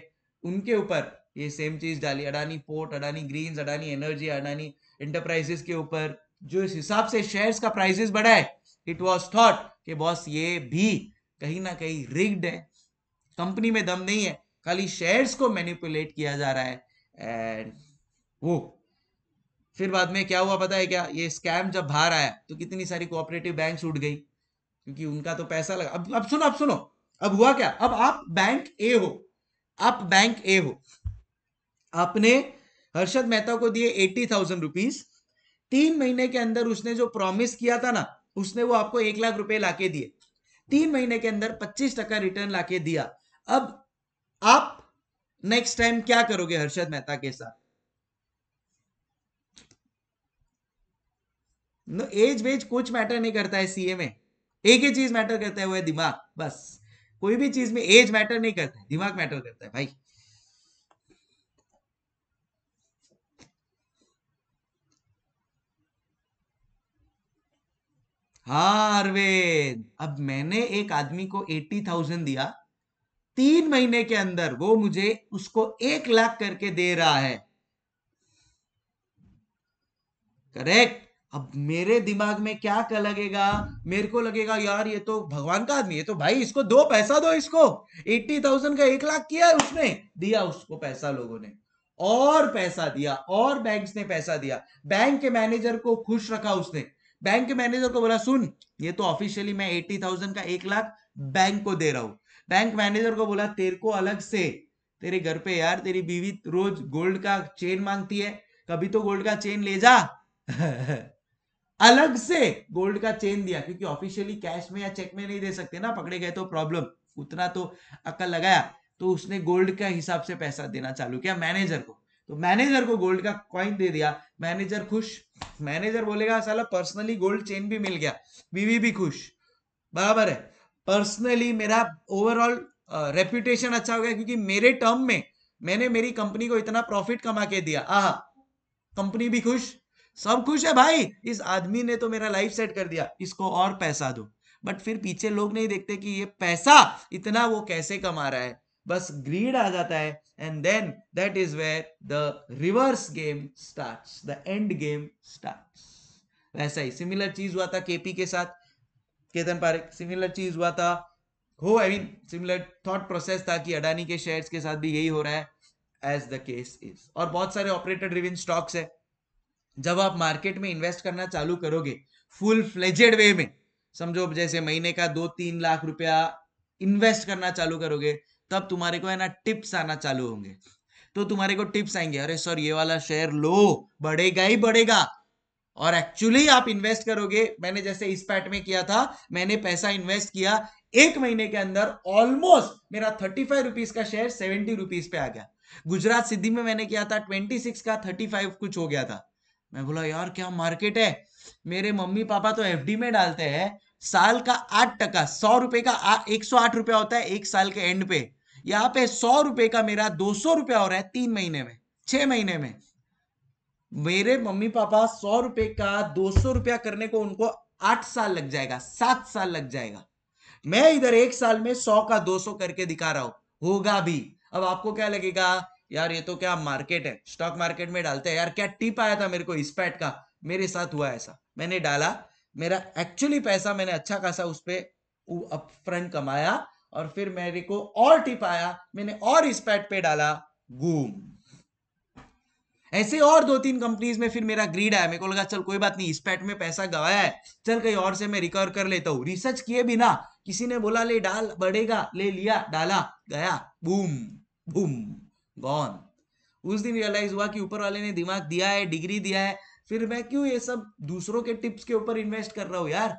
उनके ऊपर ये सेम चीज डाली Adani port Adani greens Adani energy Adani enterprises के ऊपर जो इस हिसाब से शेयर्स का प्राइसेस बढ़ा है इट वाज थॉट कि बॉस ये भी कहीं ना कहीं रिग्ड है कंपनी में दम नहीं है खाली शेयर्स को मैनिपुलेट किया जा रहा है एंड वो फिर बाद में क्या हुआ पता है क्या ये स्कैम जब बाहर आया तो कितनी सारी कोऑपरेटिव बैंक उठ गई क्योंकि उनका तो पैसा लगा अब अब सुनो अब सुनो अब हुआ क्या अब आप बैंक ए हो आप बैंक ए हो आपने हर्षद मेहता को दिए एट्टी थाउजेंड रुपीज तीन महीने के अंदर उसने जो प्रॉमिस किया था ना उसने वो आपको एक लाख रुपए लाके दिए तीन महीने के अंदर पच्चीस टका रिटर्न लाके दिया अब आप नेक्स्ट टाइम क्या करोगे हर्षद मेहता के साथ नो एज वेज कुछ मैटर नहीं करता है सीए में एक ही चीज मैटर करता है वो है दिमाग बस कोई भी चीज में एज मैटर नहीं करता है दिमाग मैटर करता है भाई हाँ अरविंद अब मैंने एक आदमी को एट्टी थाउजेंड दिया तीन महीने के अंदर वो मुझे उसको एक लाख करके दे रहा है करेक्ट अब मेरे दिमाग में क्या क्या लगेगा मेरे को लगेगा यार ये तो भगवान का आदमी है तो भाई इसको दो पैसा दो इसको एट्टी थाउजेंड का एक लाख किया है उसने दिया उसको पैसा लोगों ने और पैसा दिया और बैंक ने पैसा दिया बैंक के मैनेजर को खुश रखा उसने बैंक के मैनेजर को बोला सुन ये तो ऑफिशियली मैं एट्टी थाउजेंड का एक लाख बैंक को दे रहा हूं बैंक मैनेजर को बोला तेरे को अलग से तेरे घर पे यार तेरी बीवी रोज गोल्ड का चेन मांगती है कभी तो गोल्ड का चेन ले जा अलग से गोल्ड का चेन दिया क्योंकि ऑफिशियली कैश में या चेक में नहीं दे सकते ना पकड़े गए तो प्रॉब्लम उतना तो अकल लगाया तो उसने गोल्ड का हिसाब से पैसा देना चालू किया मैनेजर को तो मैनेजर को गोल्ड का कॉइन दे दिया मैनेजर खुश मैनेजर बोलेगा साला पर्सनली गोल्ड चेन भी मिल गया बीवी भी खुश बराबर है पर्सनली मेरा ओवरऑल रेप्यूटेशन uh, अच्छा हो गया क्योंकि मेरे टर्म में मैंने मेरी कंपनी को इतना प्रॉफिट कमा के दिया आह कंपनी भी खुश सब खुश है भाई इस आदमी ने तो मेरा लाइफ सेट कर दिया इसको और पैसा दो बट फिर पीछे लोग नहीं देखते कि ये पैसा इतना वो कैसे कमा रहा है बस ग्रीड आ जाता है and then that is where the reverse game start the end game start वैसा ही सिमिलर चीज हुआ था केपी के साथ केतन पारेख सिमिलर चीज हुआ था हो I mean similar thought process था कि अडानी के शेयर्स के साथ भी यही हो रहा है एज द केस इज और बहुत सारे ऑपरेटर ड्रिविन स्टॉक्स है जब आप मार्केट में इन्वेस्ट करना चालू करोगे फुल फ्लेजेड वे में समझो जैसे महीने का दो तीन लाख रुपया इन्वेस्ट करना चालू करोगे तब तुम्हारे को है ना टिप्स आना चालू होंगे तो तुम्हारे को टिप्स आएंगे अरे सर ये वाला शेयर लो बढ़ेगा ही बढ़ेगा और एक्चुअली आप इन्वेस्ट करोगे मैंने जैसे इस पैट में किया था मैंने पैसा इन्वेस्ट किया एक महीने के अंदर ऑलमोस्ट मेरा थर्टी फाइव रुपीज का शेयर सेवेंटी रुपीज पे आ गया गुजरात सिद्धि में मैंने किया था ट्वेंटी सिक्स का थर्टी फाइव कुछ हो गया था मैं बोला यार क्या मार्केट है मेरे मम्मी पापा तो एफ में डालते हैं साल का आठ टका सौ रुपए का आ, एक सौ आठ रुपया होता है एक साल के एंड पे यहाँ पे सौ रुपए का मेरा दो सौ रुपया हो रहा है तीन महीने में छह महीने में मेरे मम्मी पापा सौ रुपए का दो सौ रुपया करने को उनको आठ साल लग जाएगा सात साल लग जाएगा मैं इधर एक साल में सौ का दो सौ करके दिखा रहा हूं होगा भी अब आपको क्या लगेगा यार ये तो क्या मार्केट है स्टॉक मार्केट में डालते हैं यार क्या टिप आया था मेरे को इस पैट का मेरे साथ हुआ ऐसा मैंने डाला मेरा एक्चुअली पैसा मैंने अच्छा खासा उस पर अप फ्रंट कमाया और फिर मेरे को और टिप आया मैंने और इस पैट पे डाला गुम ऐसे और दो तीन कंपनीज में फिर मेरा ग्रीड आया मेरे को लगा चल कोई बात नहीं इस पैट में पैसा गवाया है चल कहीं और से मैं रिकवर कर लेता हूँ रिसर्च किए बिना किसी ने बोला ले डाल बढ़ेगा ले लिया डाला गया बूम बूम गॉन उस दिन रियलाइज हुआ कि ऊपर वाले ने दिमाग दिया है डिग्री दिया है फिर मैं क्यों ये सब दूसरों के टिप्स के ऊपर इन्वेस्ट कर रहा हूँ यार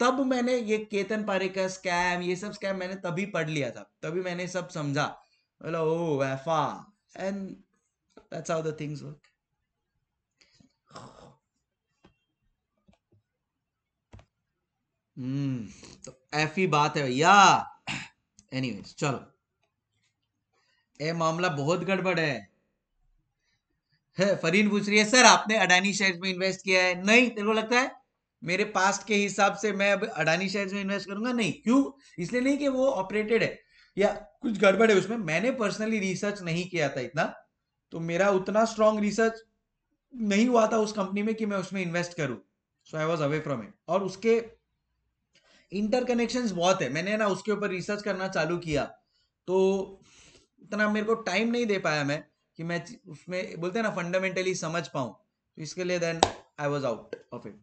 तब मैंने ये केतन पारे का स्कैम ये सब स्कैम मैंने तभी पढ़ लिया था तभी मैंने सब समझा बोला ओ वैफा and That's how the things work. Hmm. तो ऐसी बात है भैया एनीवेज चलो ये मामला बहुत गड़बड़ है है फरीन पूछ रही है सर आपने अडानी शेयर्स में इन्वेस्ट किया है नहीं तेरे को लगता है मेरे पास्ट के हिसाब से मैं अब अडानी शेयर्स में इन्वेस्ट करूंगा नहीं क्यों इसलिए नहीं कि वो ऑपरेटेड है या कुछ गड़बड़ है उसमें मैंने पर्सनली रिसर्च नहीं किया था इतना तो मेरा उतना स्ट्रांग रिसर्च नहीं हुआ था उस कंपनी में कि मैं उसमें इन्वेस्ट करूं so I was away from it और उसके इंटरकनेक्शन बहुत है मैंने ना उसके ऊपर रिसर्च करना चालू किया तो इतना मेरे को टाइम नहीं दे पाया मैं कि मैं उसमें बोलते हैं ना फंडामेंटली समझ पाऊं तो इसके लिए then I was out of it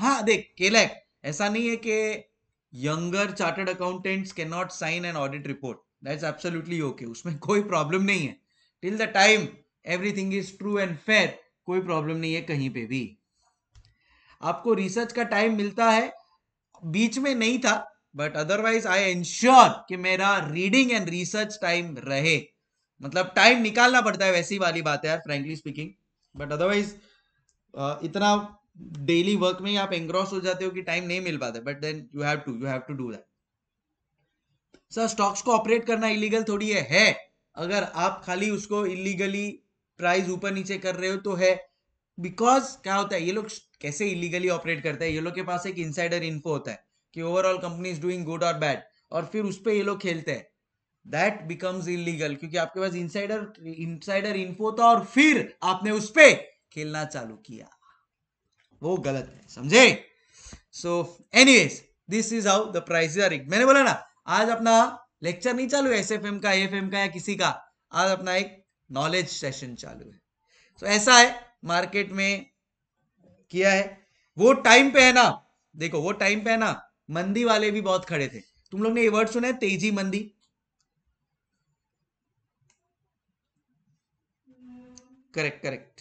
हाँ देख केलेक ऐसा नहीं है कि younger chartered accountants can not sign an audit report that's absolutely okay उसमें कोई प्रॉब्लम नहीं है till the time everything is true and fair कोई प्रॉब्लम नहीं है कहीं पे भी आपको रिसर्च का टाइम मिलता है बीच में नहीं था बट अदरवाइज आई एंश्योर कि मेरा रीडिंग एंड रिसर्च टाइम रहे मतलब टाइम निकालना पड़ता है वैसी वाली बात है फ्रेंकली स्पीकिंग बट अदरवाइज इतना डेली वर्क में ही आप एंग्रॉस हो जाते हो कि टाइम नहीं मिल पाता but then you have to you have to do that sir stocks को ऑपरेट करना इलीगल थोड़ी है, है अगर आप खाली उसको इलीगली प्राइस ऊपर नीचे कर रहे हो तो है बिकॉज क्या होता है ये लोग कैसे इलीगली ऑपरेट करते हैं ये लोग के पास एक इनसाइडर इन्फो होता है कि overall company is doing good और बैड और फिर उस पर ये लोग खेलते हैं दैट बिकम्स इलीगल क्योंकि आपके पास इनसाइडर इनसाइडर इन्फो था और फिर आपने उस पर खेलना चालू किया वो गलत है समझे so anyways this is how the price are मैंने बोला ना आज अपना लेक्चर नहीं चालू है एस एफ एम का एफ एम का या किसी का आज अपना एक नॉलेज सेशन चालू है सो so, ऐसा है मार्केट में किया है वो टाइम पे है ना देखो वो टाइम पे है ना मंदी वाले भी बहुत खड़े थे तुम लोग ने ये वर्ड सुना है तेजी मंदी करेक्ट करेक्ट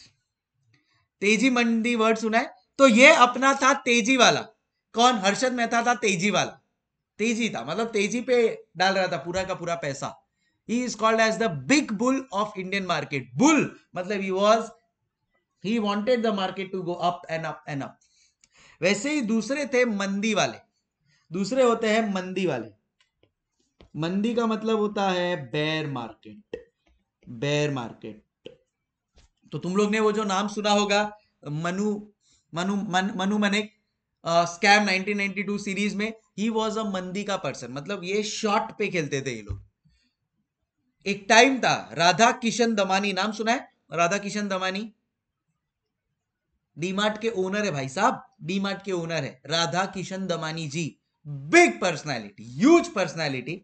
तेजी मंदी वर्ड सुना है तो ये अपना था तेजी वाला कौन हर्षद मेहता था तेजी वाला तेजी था मतलब तेजी पे डाल रहा था पूरा का पूरा पैसा ही is called as the big bull of Indian market bull मतलब he was he wanted the market to go up and up and up वैसे ही दूसरे थे मंदी वाले दूसरे होते हैं मंदी वाले मंदी का मतलब होता है बेर मार्केट बेर मार्केट तो तुम लोग ने वो जो नाम सुना होगा मनु मनु मन मनु मनेक स्कैम uh, 1992 सीरीज में ही वाज अ मंदी का पर्सन मतलब ये शॉट पे खेलते थे ये लोग एक टाइम था राधा किशन दमानी नाम सुना है राधा किशन दमानी डीमार्ट के ओनर है भाई साहब डीमार्ट के ओनर है Radha Kishan Damani ji big personality huge personality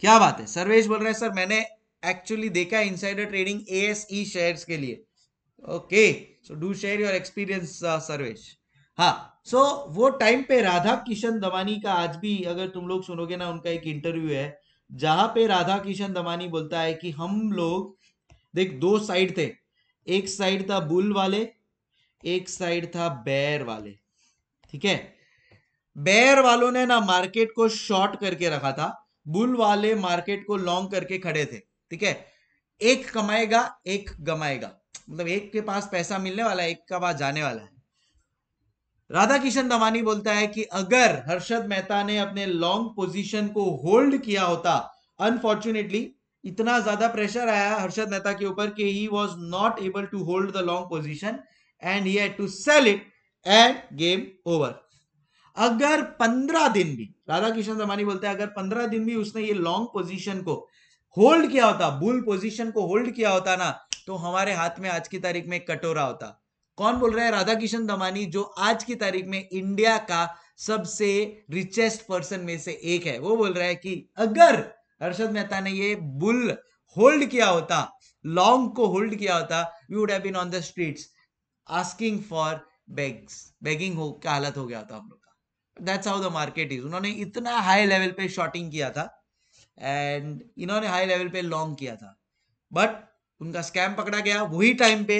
क्या बात है सर्वेश बोल रहे हैं सर मैंने एक्चुअली देखा है इनसाइडर ट्रेडिंग एएसई शेयर्स के लिए okay so do share your experience Sarvesh हाँ सो so, वो टाइम पे राधा किशन दमानी का आज भी अगर तुम लोग सुनोगे ना उनका एक इंटरव्यू है जहां पे राधा किशन दमानी बोलता है कि हम लोग देख दो साइड थे एक साइड था बुल वाले एक साइड था बैर वाले ठीक है बैर वालों ने ना मार्केट को शॉर्ट करके रखा था बुल वाले मार्केट को लॉन्ग करके खड़े थे ठीक है एक कमाएगा एक गमाएगा मतलब एक के पास पैसा मिलने वाला है एक का पास जाने वाला है राधा किशन दमानी बोलता है कि अगर हर्षद मेहता ने अपने लॉन्ग पोजीशन को होल्ड किया होता अनफॉर्चुनेटली इतना ज्यादा प्रेशर आया हर्षद मेहता के ऊपर कि he was not able to hold the long position and he had to sell it and game over अगर पंद्रह दिन भी राधा किशन दमानी बोलते हैं अगर पंद्रह दिन भी उसने ये लॉन्ग पोजिशन को होल्ड किया होता बुल पोजिशन को होल्ड किया होता ना तो हमारे हाथ में आज की तारीख में कटोरा होता कौन बोल रहा है राधा किशन दमानी जो आज की तारीख में इंडिया का सबसे रिचेस्ट पर्सन में से एक है वो बोल रहा है कि अगर हर्षद मेहता ने ये बुल होल्ड किया होता लॉन्ग को होल्ड किया होता we would have been on the streets asking for begs begging हो क्या हालत हो गया होता हम लोग का that's how the market is उन्होंने इतना हाई लेवल पे शॉटिंग किया था एंड इन्होंने हाई लेवल पे लॉन्ग किया था बट उनका स्कैम पकड़ा गया वही टाइम पे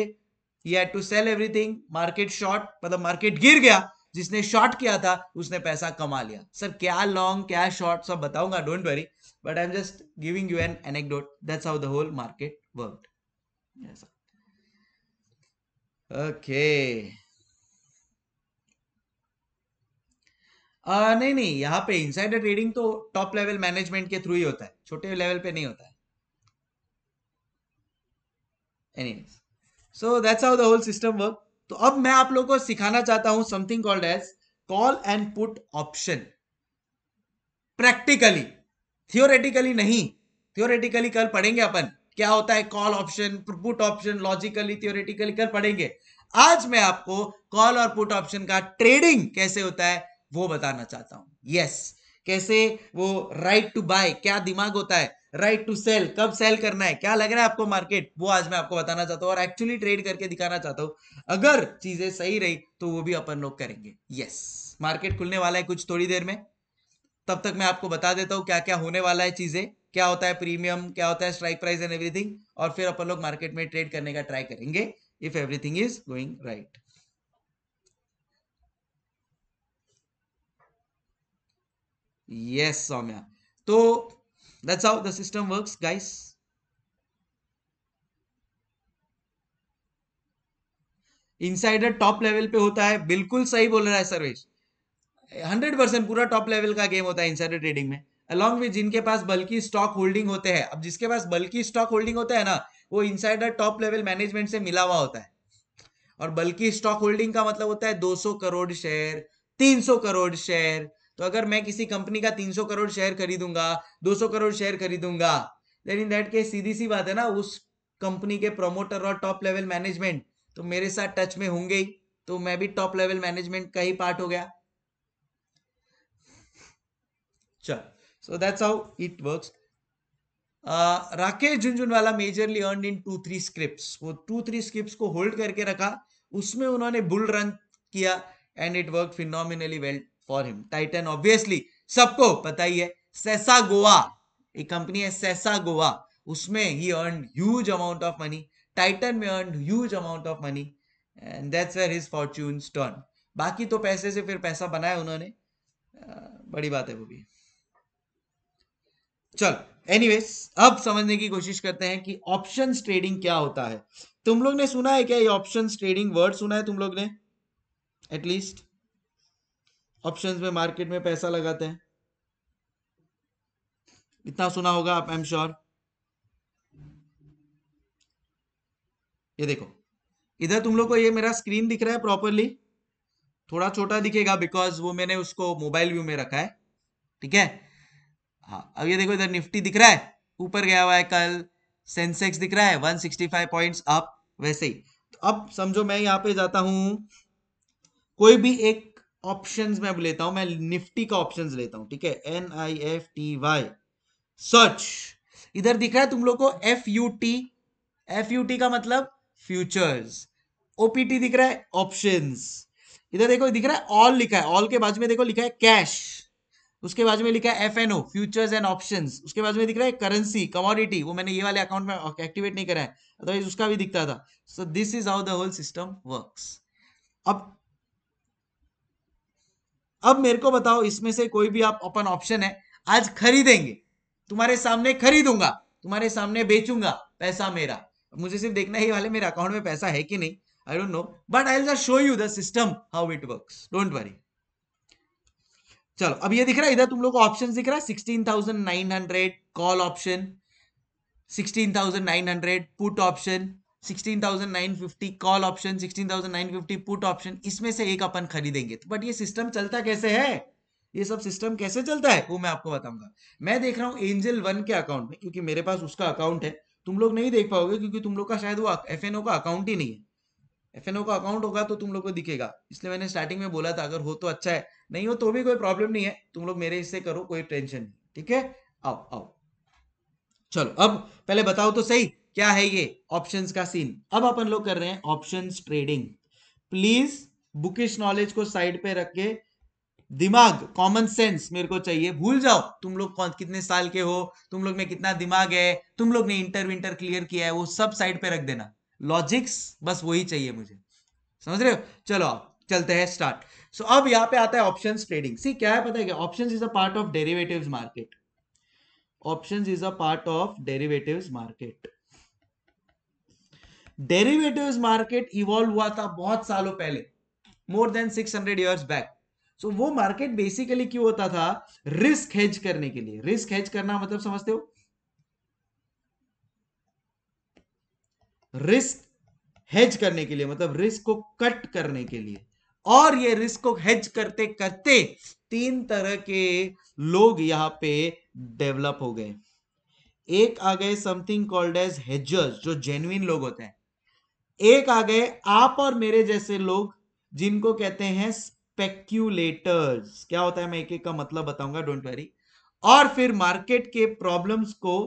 he had to sell everything market short मतलब मार्केट गिर गया जिसने शॉर्ट किया था उसने पैसा कमा लिया सर क्या लॉन्ग क्या शॉर्ट सब बताऊंगा don't worry but I am just giving you an anecdote that's how the whole market work okay नहीं नहीं यहाँ पे इनसाइडर ट्रेडिंग तो टॉप लेवल मैनेजमेंट के थ्रू ही होता है छोटे लेवल पे नहीं होता है anyways so that's how the whole system work तो अब मैं आप लोगों को सिखाना चाहता हूं something called as call and put option practically theoretically नहीं थियोरेटिकली कल पढ़ेंगे अपन क्या होता है call option put option logically theoretically कल पढ़ेंगे आज मैं आपको कॉल और पुट ऑप्शन का ट्रेडिंग कैसे होता है वो बताना चाहता हूं यस yes. कैसे वो राइट टू बाय क्या दिमाग होता है राइट टू सेल कब सेल करना है क्या लग रहा है आपको मार्केट वो आज मैं आपको बताना चाहता हूँ और एक्चुअली ट्रेड करके दिखाना चाहता हूँ अगर चीजें सही रही तो वो भी अपन लोग करेंगे यस मार्केट खुलने वाला है कुछ थोड़ी देर में तब तक मैं आपको बता देता हूँ क्या क्या होने वाला है चीजें क्या होता है प्रीमियम क्या होता है स्ट्राइक प्राइस एंड एवरीथिंग और फिर अपन लोग मार्केट में ट्रेड करने का ट्राई करेंगे if everything is going right yes Saumya तो that's how the system works guys insider top level पे होता है बिल्कुल सही बोल रहा है सर्वेश हंड्रेड परसेंट पूरा टॉप लेवल का गेम होता है इनसाइडर ट्रेडिंग में अलॉन्ग विद जिनके पास बल्कि स्टॉक होल्डिंग होते हैं अब जिसके पास बल्कि स्टॉक होल्डिंग होता है ना वो इनसाइडर टॉप लेवल मैनेजमेंट से मिला हुआ होता है और बल्कि स्टॉक होल्डिंग का मतलब होता है दो करोड़ शेयर तीन करोड़ शेयर तो अगर मैं किसी कंपनी का 300 करोड़ शेयर खरीदूंगा 200 करोड़ शेयर खरीदूंगा देन इन दैट केस सीधी सी बात है ना उस कंपनी के प्रोमोटर और टॉप लेवल मैनेजमेंट तो मेरे साथ टच में होंगे ही तो मैं भी टॉप लेवल मैनेजमेंट का ही पार्ट हो गया चल so that's how it works Rakesh Jhunjhunwala majorly earn in two three script वो टू थ्री स्क्रिप्ट को होल्ड करके रखा उसमें उन्होंने बुल रन किया and it work phenomenally well for him Titan obviously सबको पता ही है सेसा गोवा एक कंपनी है सेसा गोवा उसमें ही earn huge amount of money Titan में earn huge amount of money and that's where his fortune turn बाकी तो पैसे से फिर पैसा बनाया उन्होंने बड़ी बात है वो भी चल एनीवेज अब समझने की कोशिश करते हैं कि ऑप्शन ट्रेडिंग क्या होता है तुम लोग ने सुना है क्या ये ऑप्शन ट्रेडिंग वर्ड सुना है तुम लोग ने एटलीस्ट ऑप्शंस में मार्केट में पैसा लगाते हैं इतना सुना होगा आप एम श्योर ये देखो इधर तुम लोग को ये मेरा स्क्रीन दिख रहा है प्रॉपरली थोड़ा छोटा दिखेगा बिकॉज वो मैंने उसको मोबाइल व्यू में रखा है ठीक है हाँ अब ये देखो इधर निफ्टी दिख रहा है ऊपर गया हुआ है कल सेंसेक्स दिख रहा है 165 पॉइंट्स अप वैसे ही तो अब समझो मैं यहाँ पे जाता हूं कोई भी एक ऑप्शंस में लेता हूं मैं निफ्टी का ऑप्शंस लेता हूं ठीक है N I F T Y search इधर दिख रहा है तुम लोग को F U T F U T का मतलब फ्यूचर्स ओपीटी दिख रहा है ऑप्शंस इधर देखो दिख रहा है ऑल लिखा है ऑल के बाजू में देखो लिखा है कैश उसके बाजू में लिखा है F N O futures and option उसके बाजू में दिख रहा है करेंसी कमोडिटी वो मैंने ये वाले अकाउंट में एक्टिवेट नहीं करा है अदरवाइज उसका भी दिखता था so this is how the whole system work अब अब मेरे को बताओ इसमें से कोई भी आप अपन ऑप्शन है आज खरीदेंगे तुम्हारे सामने खरीदूंगा तुम्हारे सामने बेचूंगा पैसा मेरा मुझे सिर्फ देखना ही वाले मेरे अकाउंट में पैसा है कि नहीं I don't know but I just show you the system how it work don't worry चलो अब ये दिख रहा है इधर तुम लोग को ऑप्शन दिख रहा है sixteen thousand nine hundred call option sixteen thousand nine hundred put option 16,950 call option 16,950 put option इसमें से एक अपन खरीदेंगे तो बट ये सिस्टम चलता कैसे है ये सब सिस्टम कैसे चलता है वो मैं आपको बताऊंगा मैं देख रहा हूँ एंजल वन के अकाउंट में क्योंकि मेरे पास उसका अकाउंट है तुम लोग नहीं देख पाओगे क्योंकि तुम लोग का शायद वो एफ का अकाउंट ही नहीं है एफ का अकाउंट होगा तो तुम लोग को दिखेगा इसलिए मैंने स्टार्टिंग में बोला था अगर हो तो अच्छा है नहीं हो तो भी कोई प्रॉब्लम नहीं है तुम लोग मेरे इससे करो कोई टेंशन नहीं ठीक है आओ आओ चलो अब पहले बताओ तो सही क्या है ये ऑप्शन का सीन अब अपन लोग कर रहे हैं option trading please bookish knowledge को साइड पे रख के दिमाग कॉमन सेंस मेरे को चाहिए भूल जाओ तुम लोग कौन कितने साल के हो तुम लोग में कितना दिमाग है तुम लोग ने इंटर विंटर क्लियर किया है वो सब साइड पे रख देना लॉजिक्स बस वही चाहिए मुझे समझ रहे हो चलो चलते हैं स्टार्ट सो so, अब यहाँ पे आता है ऑप्शन ट्रेडिंग सी क्या है पता है option is a part of derivative market option is a part of derivative market derivatives market evolve हुआ था बहुत सालों पहले more than 600 years back so वो मार्केट बेसिकली क्यों होता था रिस्क हेज करने के लिए रिस्क हेज करना मतलब समझते हो रिस्क हेज करने के लिए मतलब रिस्क को कट करने के लिए और ये रिस्क को हेज करते करते तीन तरह के लोग यहां पे डेवलप हो गए एक आ गए समथिंग कॉल्ड एज हेजर्स जो जेन्युन लोग होते हैं एक आ गए आप और मेरे जैसे लोग जिनको कहते हैं स्पेक्यूलेटर्स क्या होता है मैं एक एक का मतलब बताऊंगा डोंट वरी और फिर मार्केट के प्रॉब्लम्स को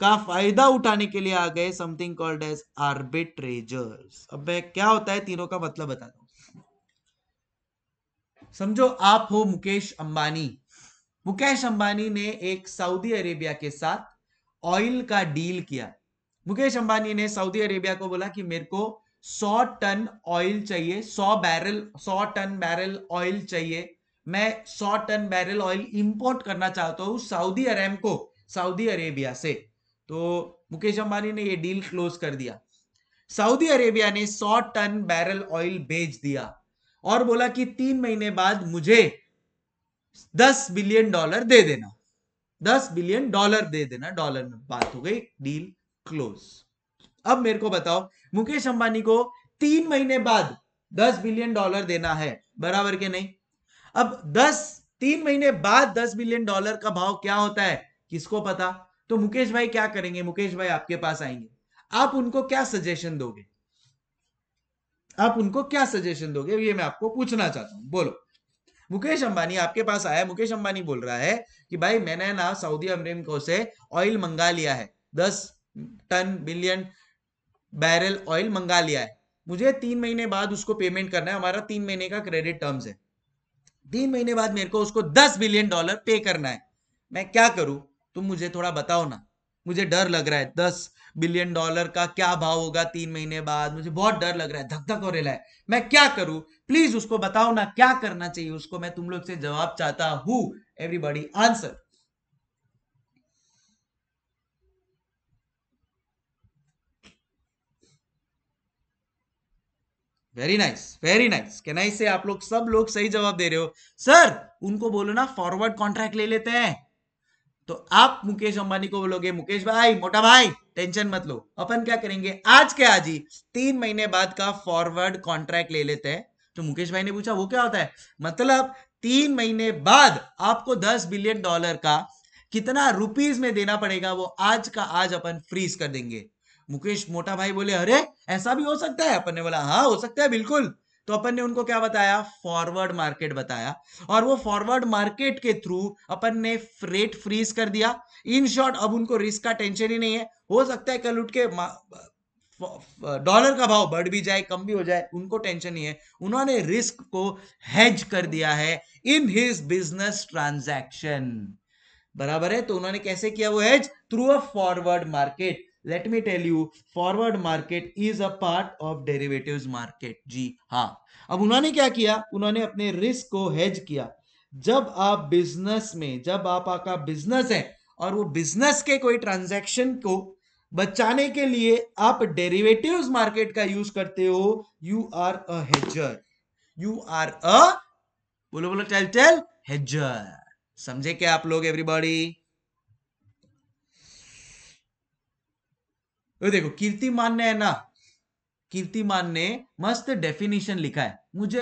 का फायदा उठाने के लिए आ गए समथिंग कॉल्ड एज आर्बिट्रेजर्स अब मैं क्या होता है तीनों का मतलब बता दू समझो आप हो मुकेश अंबानी मुकेश अंबानी ने एक सऊदी अरेबिया के साथ ऑयल का डील किया मुकेश अंबानी ने सऊदी अरेबिया को बोला कि मेरे को 100 टन ऑयल चाहिए 100 बैरल 100 टन बैरल ऑयल चाहिए मैं 100 टन बैरल ऑयल इंपोर्ट करना चाहता हूँ सऊदी अरेब को सऊदी अरेबिया से तो मुकेश अंबानी ने ये डील क्लोज कर दिया सऊदी अरेबिया ने 100 टन बैरल ऑयल बेच दिया और बोला कि तीन महीने बाद मुझे 10 बिलियन डॉलर दे देना 10 बिलियन डॉलर दे देना डॉलर में बात हो गई डील क्लोज अब मेरे को बताओ मुकेश अंबानी को तीन महीने बाद दस बिलियन डॉलर देना है बराबर के नहीं अब दस तीन महीने बाद दस बिलियन डॉलर का भाव क्या होता है किसको पता तो मुकेश भाई क्या करेंगे मुकेश भाई आपके पास आएंगे आप उनको क्या सजेशन दोगे आप उनको क्या सजेशन दोगे ये मैं आपको पूछना चाहता हूं बोलो मुकेश अंबानी आपके पास आया मुकेश अंबानी बोल रहा है कि भाई मैंने ना सऊदी अमरीको से ऑयल मंगा लिया है दस टन बिलियन बैरल ऑयल मंगा लिया है मुझे तीन महीने बाद उसको पेमेंट करना है हमारा तीन महीने का क्रेडिट टर्म्स है तीन महीने बाद मेरे को उसको दस बिलियन डॉलर पे करना है मैं क्या करूं तुम मुझे थोड़ा बताओ ना मुझे डर लग रहा है दस बिलियन डॉलर का क्या भाव होगा तीन महीने बाद मुझे बहुत डर लग रहा है धक धक हो रहा है मैं क्या करूं प्लीज उसको बताओ ना क्या करना चाहिए उसको मैं तुम लोग से जवाब चाहता हूं everybody answer very nice very nice क्या नाइस से आप लोग सब लोग सही जवाब दे रहे हो सर उनको बोलो ना फॉरवर्ड कॉन्ट्रैक्ट ले लेते हैं तो आप मुकेश अंबानी को बोलोगे मुकेश भाई मोटा भाई टेंशन मत लो अपन क्या करेंगे आज के आज ही तीन महीने बाद का फॉरवर्ड कॉन्ट्रैक्ट ले लेते हैं तो मुकेश भाई ने पूछा वो क्या होता है मतलब तीन महीने बाद आपको दस बिलियन डॉलर का कितना रुपीज में देना पड़ेगा वो आज का आज अपन फ्रीज कर देंगे मुकेश मोटा भाई बोले अरे ऐसा भी हो सकता है अपन ने बोला हाँ हो सकता है बिल्कुल तो अपन ने उनको क्या बताया फॉरवर्ड मार्केट बताया और वो फॉरवर्ड मार्केट के थ्रू अपन ने रेट फ्रीज कर दिया इन शॉर्ट अब उनको रिस्क का टेंशन ही नहीं है हो सकता है कल उठ के डॉलर का भाव बढ़ भी जाए कम भी हो जाए उनको टेंशन नहीं है उन्होंने रिस्क को हेज कर दिया है इन हिज बिजनेस ट्रांजैक्शन बराबर है तो उन्होंने कैसे किया वो hedge through a forward market let me tell you forward market is a part of derivative market जी हाँ अब उन्होंने क्या किया उन्होंने अपने रिस्क को हेज किया जब आप बिजनेस में जब आप आपका बिजनेस है और वो बिजनेस के कोई ट्रांजैक्शन को बचाने के लिए आप डेरिवेटिव मार्केट का यूज करते हो यू आर अ हेजर यू आर अ बोलो बोलो चल चल हेजर समझे क्या आप लोग एवरीबॉडी वो तो देखो कीर्तिमान ने है ना कीर्तिमान ने मस्त डेफिनेशन लिखा है मुझे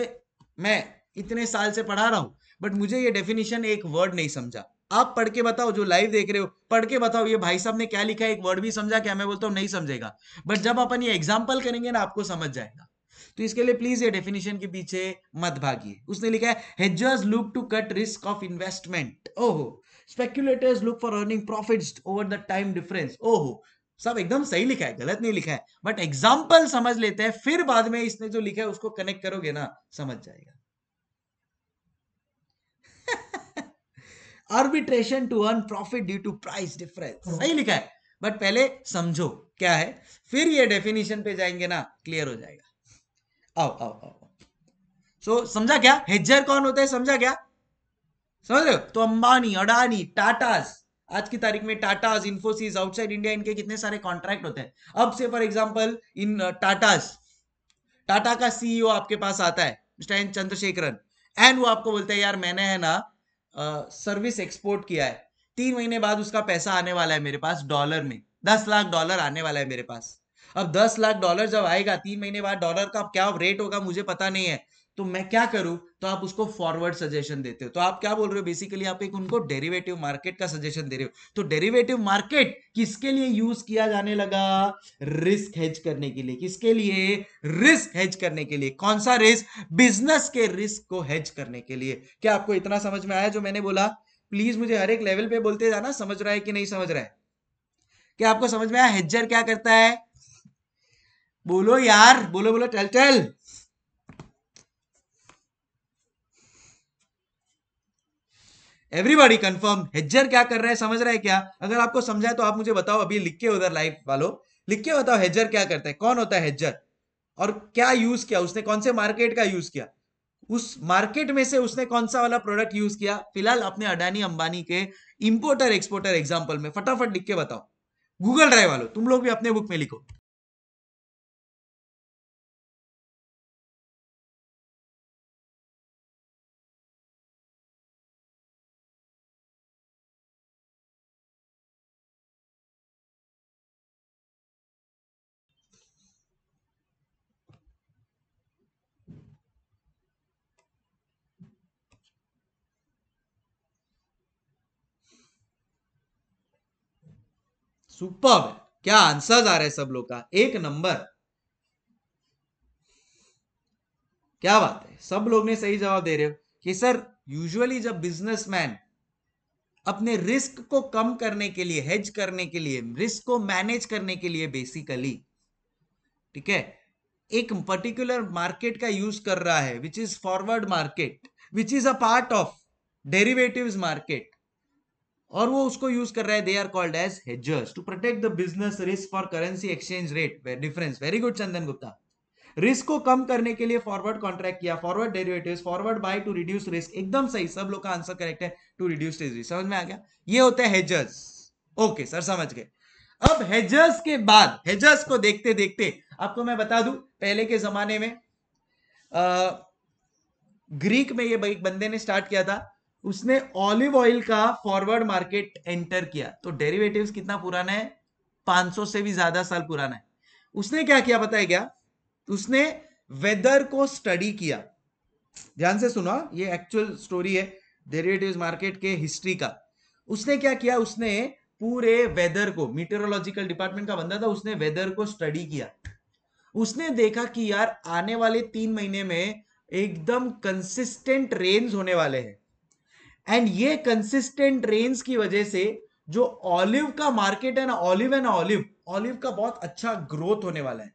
मैं इतने साल से पढ़ा रहा हूं बट मुझे ये डेफिनेशन एक वर्ड नहीं समझा आप पढ़ के बताओ जो लाइव देख रहे हो पढ़ के बताओ ये भाई साहब ने क्या लिखा है एक वर्ड भी समझा क्या मैं बोलता हूँ नहीं समझेगा बट जब अपन ये एग्जाम्पल करेंगे ना आपको समझ जाएगा तो इसके लिए प्लीज ये डेफिनेशन के पीछे मत भागिए उसने लिखा है look to cut risk of investment ओहो speculators look for earning profits over the time difference ओहो सब एकदम सही लिखा है गलत नहीं लिखा है बट एग्जाम्पल समझ लेते हैं फिर बाद में इसने जो लिखा है उसको कनेक्ट करोगे ना समझ जाएगा arbitration to earn profit due to price difference सही लिखा है बट पहले समझो क्या है फिर ये डेफिनेशन पे जाएंगे ना क्लियर हो जाएगा आओ आओ आओ सो so, समझा क्या हेजर कौन होता है समझा क्या समझ रहे हो तो अंबानी अडानी टाटास आज की तारीख में टाटाज इन्फोसिस आउटसाइड इंडिया इनके कितने सारे कॉन्ट्रैक्ट होते हैं अब से for example in Tatas uh, Tata का सीईओ e आपके पास आता है मिस्टर एन चंद्रशेखरन एंड वो आपको बोलते हैं यार मैंने है ना सर्विस uh, एक्सपोर्ट किया है तीन महीने बाद उसका पैसा आने वाला है मेरे पास डॉलर में दस लाख डॉलर आने वाला है मेरे पास अब दस लाख डॉलर जब आएगा तीन महीने बाद डॉलर का क्या रेट होगा मुझे पता नहीं है तो मैं क्या करूं तो आप उसको फॉरवर्ड सजेशन देते हो तो आप क्या बोल रहे हो बेसिकली आप एक उनको डेरिवेटिव मार्केट का सजेशन दे रहे हो तो डेरिवेटिव मार्केट किसके लिए यूज किया जाने लगा रिस्क हेज करने के लिए किसके लिए रिस्क हेज करने के लिए कौन सा रिस्क बिजनेस के रिस्क को हेज करने के लिए क्या आपको इतना समझ में आया जो मैंने बोला प्लीज मुझे हर एक लेवल पे बोलते जाना समझ रहा है कि नहीं समझ रहा है क्या आपको समझ में आया हेजर क्या करता है बोलो यार बोलो बोलो चल चल एवरीबॉडी कंफर्म हेज्जर क्या कर रहा है समझ रहा है क्या अगर आपको समझा है तो आप मुझे बताओ अभी लिख के उधर लाइव वालो लिख के बताओ हेजर क्या करता है कौन होता है हेज्जर और क्या यूज किया उसने कौन से मार्केट का यूज किया उस मार्केट में से उसने कौन सा वाला प्रोडक्ट यूज किया फिलहाल अपने अडानी अंबानी के इंपोर्टर एक्सपोर्टर एग्जाम्पल में फटाफट लिख के बताओ गूगल ड्राइव वालों तुम लोग भी अपने बुक में लिखो सुपर क्या आंसर आ रहे हैं सब लोग का एक नंबर क्या बात है सब लोग ने सही जवाब दे रहे हो कि सर यूजुअली जब बिजनेसमैन अपने रिस्क को कम करने के लिए हेज करने के लिए रिस्क को मैनेज करने के लिए बेसिकली ठीक है एक पर्टिकुलर मार्केट का यूज कर रहा है which is forward market which is a part of derivatives market और वो उसको यूज कर रहा है they are called as hedgers to protect the business risk for currency exchange rate difference very good Chandan Gupta risk को कम करने के लिए फॉरवर्ड कॉन्ट्रैक्ट किया forward derivative forward buy to reduce risk एकदम सही सब लोग का आंसर करेक्ट है टू रिड्यूस रिस्क समझ में आ गया ये होता है हेजर्स ओके सर समझ गए अब हेजर्स के बाद हेजर्स को देखते देखते आपको मैं बता दू पहले के जमाने में आ, ग्रीक में ये बंदे ने स्टार्ट किया था उसने ऑलिव ऑयल का फॉरवर्ड मार्केट एंटर किया तो डेरिवेटिव्स कितना पुराना है 500 से भी ज्यादा साल पुराना है उसने क्या किया बताया क्या उसने वेदर को स्टडी किया ध्यान से सुनो ये एक्चुअल स्टोरी है डेरिवेटिव्स मार्केट के हिस्ट्री का उसने क्या किया उसने पूरे वेदर को मीटरोलॉजिकल डिपार्टमेंट का बंदा था उसने वेदर को स्टडी किया उसने देखा कि यार आने वाले तीन महीने में एकदम कंसिस्टेंट रेन्स होने वाले हैं एंड ये कंसिस्टेंट रेन्स की वजह से जो ऑलिव का मार्केट है ना ऑलिव एंड ऑलिव ऑलिव का बहुत अच्छा ग्रोथ होने वाला है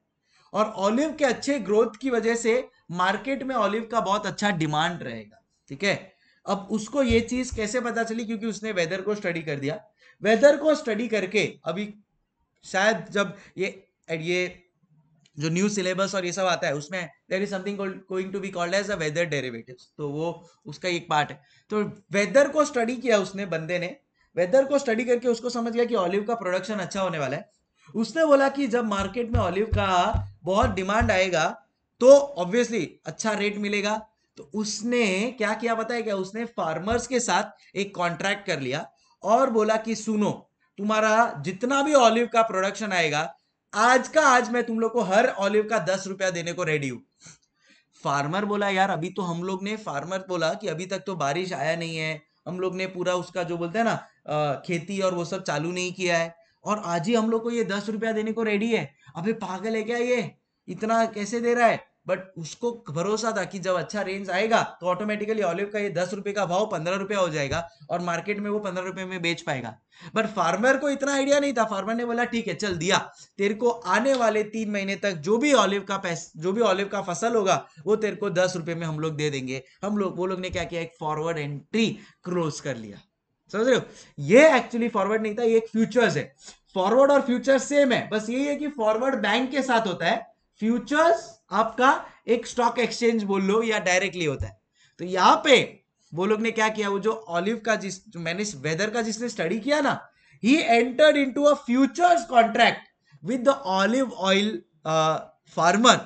और ऑलिव के अच्छे ग्रोथ की वजह से मार्केट में ऑलिव का बहुत अच्छा डिमांड रहेगा ठीक है अब उसको ये चीज कैसे पता चली क्योंकि उसने वेदर को स्टडी कर दिया वेदर को स्टडी करके अभी शायद जब ये ये जो न्यू सिलेबस और ये सब आता है उसमें there is something going to be called as a weather derivative तो वो उसका एक पार्ट है तो वेदर को स्टडी किया उसने बंदे ने वेदर को स्टडी करके उसको समझ गया कि ऑलिव का प्रोडक्शन अच्छा होने वाला है उसने बोला कि जब मार्केट में ऑलिव का बहुत डिमांड आएगा तो ऑब्वियसली अच्छा रेट मिलेगा तो उसने क्या किया पता है क्या उसने फार्मर्स के साथ एक कॉन्ट्रैक्ट कर लिया और बोला कि सुनो तुम्हारा जितना भी ऑलिव का प्रोडक्शन आएगा आज का आज मैं तुम लोग को हर ऑलिव का दस रुपया देने को रेडी हूं फार्मर बोला यार अभी तो हम लोग ने फार्मर बोला कि अभी तक तो बारिश आया नहीं है हम लोग ने पूरा उसका जो बोलते हैं ना खेती और वो सब चालू नहीं किया है और आज ही हम लोग को ये दस रुपया देने को रेडी है अबे पागल है क्या ये इतना कैसे दे रहा है बट उसको भरोसा था कि जब अच्छा रेंज आएगा तो ऑटोमेटिकली ऑलिव का ये दस रुपए का भाव पंद्रह रुपया हो जाएगा और मार्केट में वो पंद्रह रुपए में बेच पाएगा बट फार्मर को इतना आइडिया नहीं था फार्मर ने बोला ठीक है चल दिया तेरे को आने वाले तीन महीने तक जो भी ऑलिव का पैसा जो भी ऑलिव का फसल होगा वो तेरे को दस रुपए में हम लोग दे देंगे हम लोग वो लोग ने क्या किया एक फॉरवर्ड एंट्री क्लोज कर लिया समझ रहे हो ये एक्चुअली फॉरवर्ड नहीं था ये एक फ्यूचर्स है फॉरवर्ड और फ्यूचर सेम है बस यही है कि फॉरवर्ड बैंक के साथ होता है फ्यूचर्स आपका एक स्टॉक एक्सचेंज बोल लो या डायरेक्टली होता है तो यहाँ पे वो लोग ने क्या किया वो जो ऑलिव का जिस जो मैंने वेदर का जिसने स्टडी किया ना ही entered into a futures contract with the olive oil farmer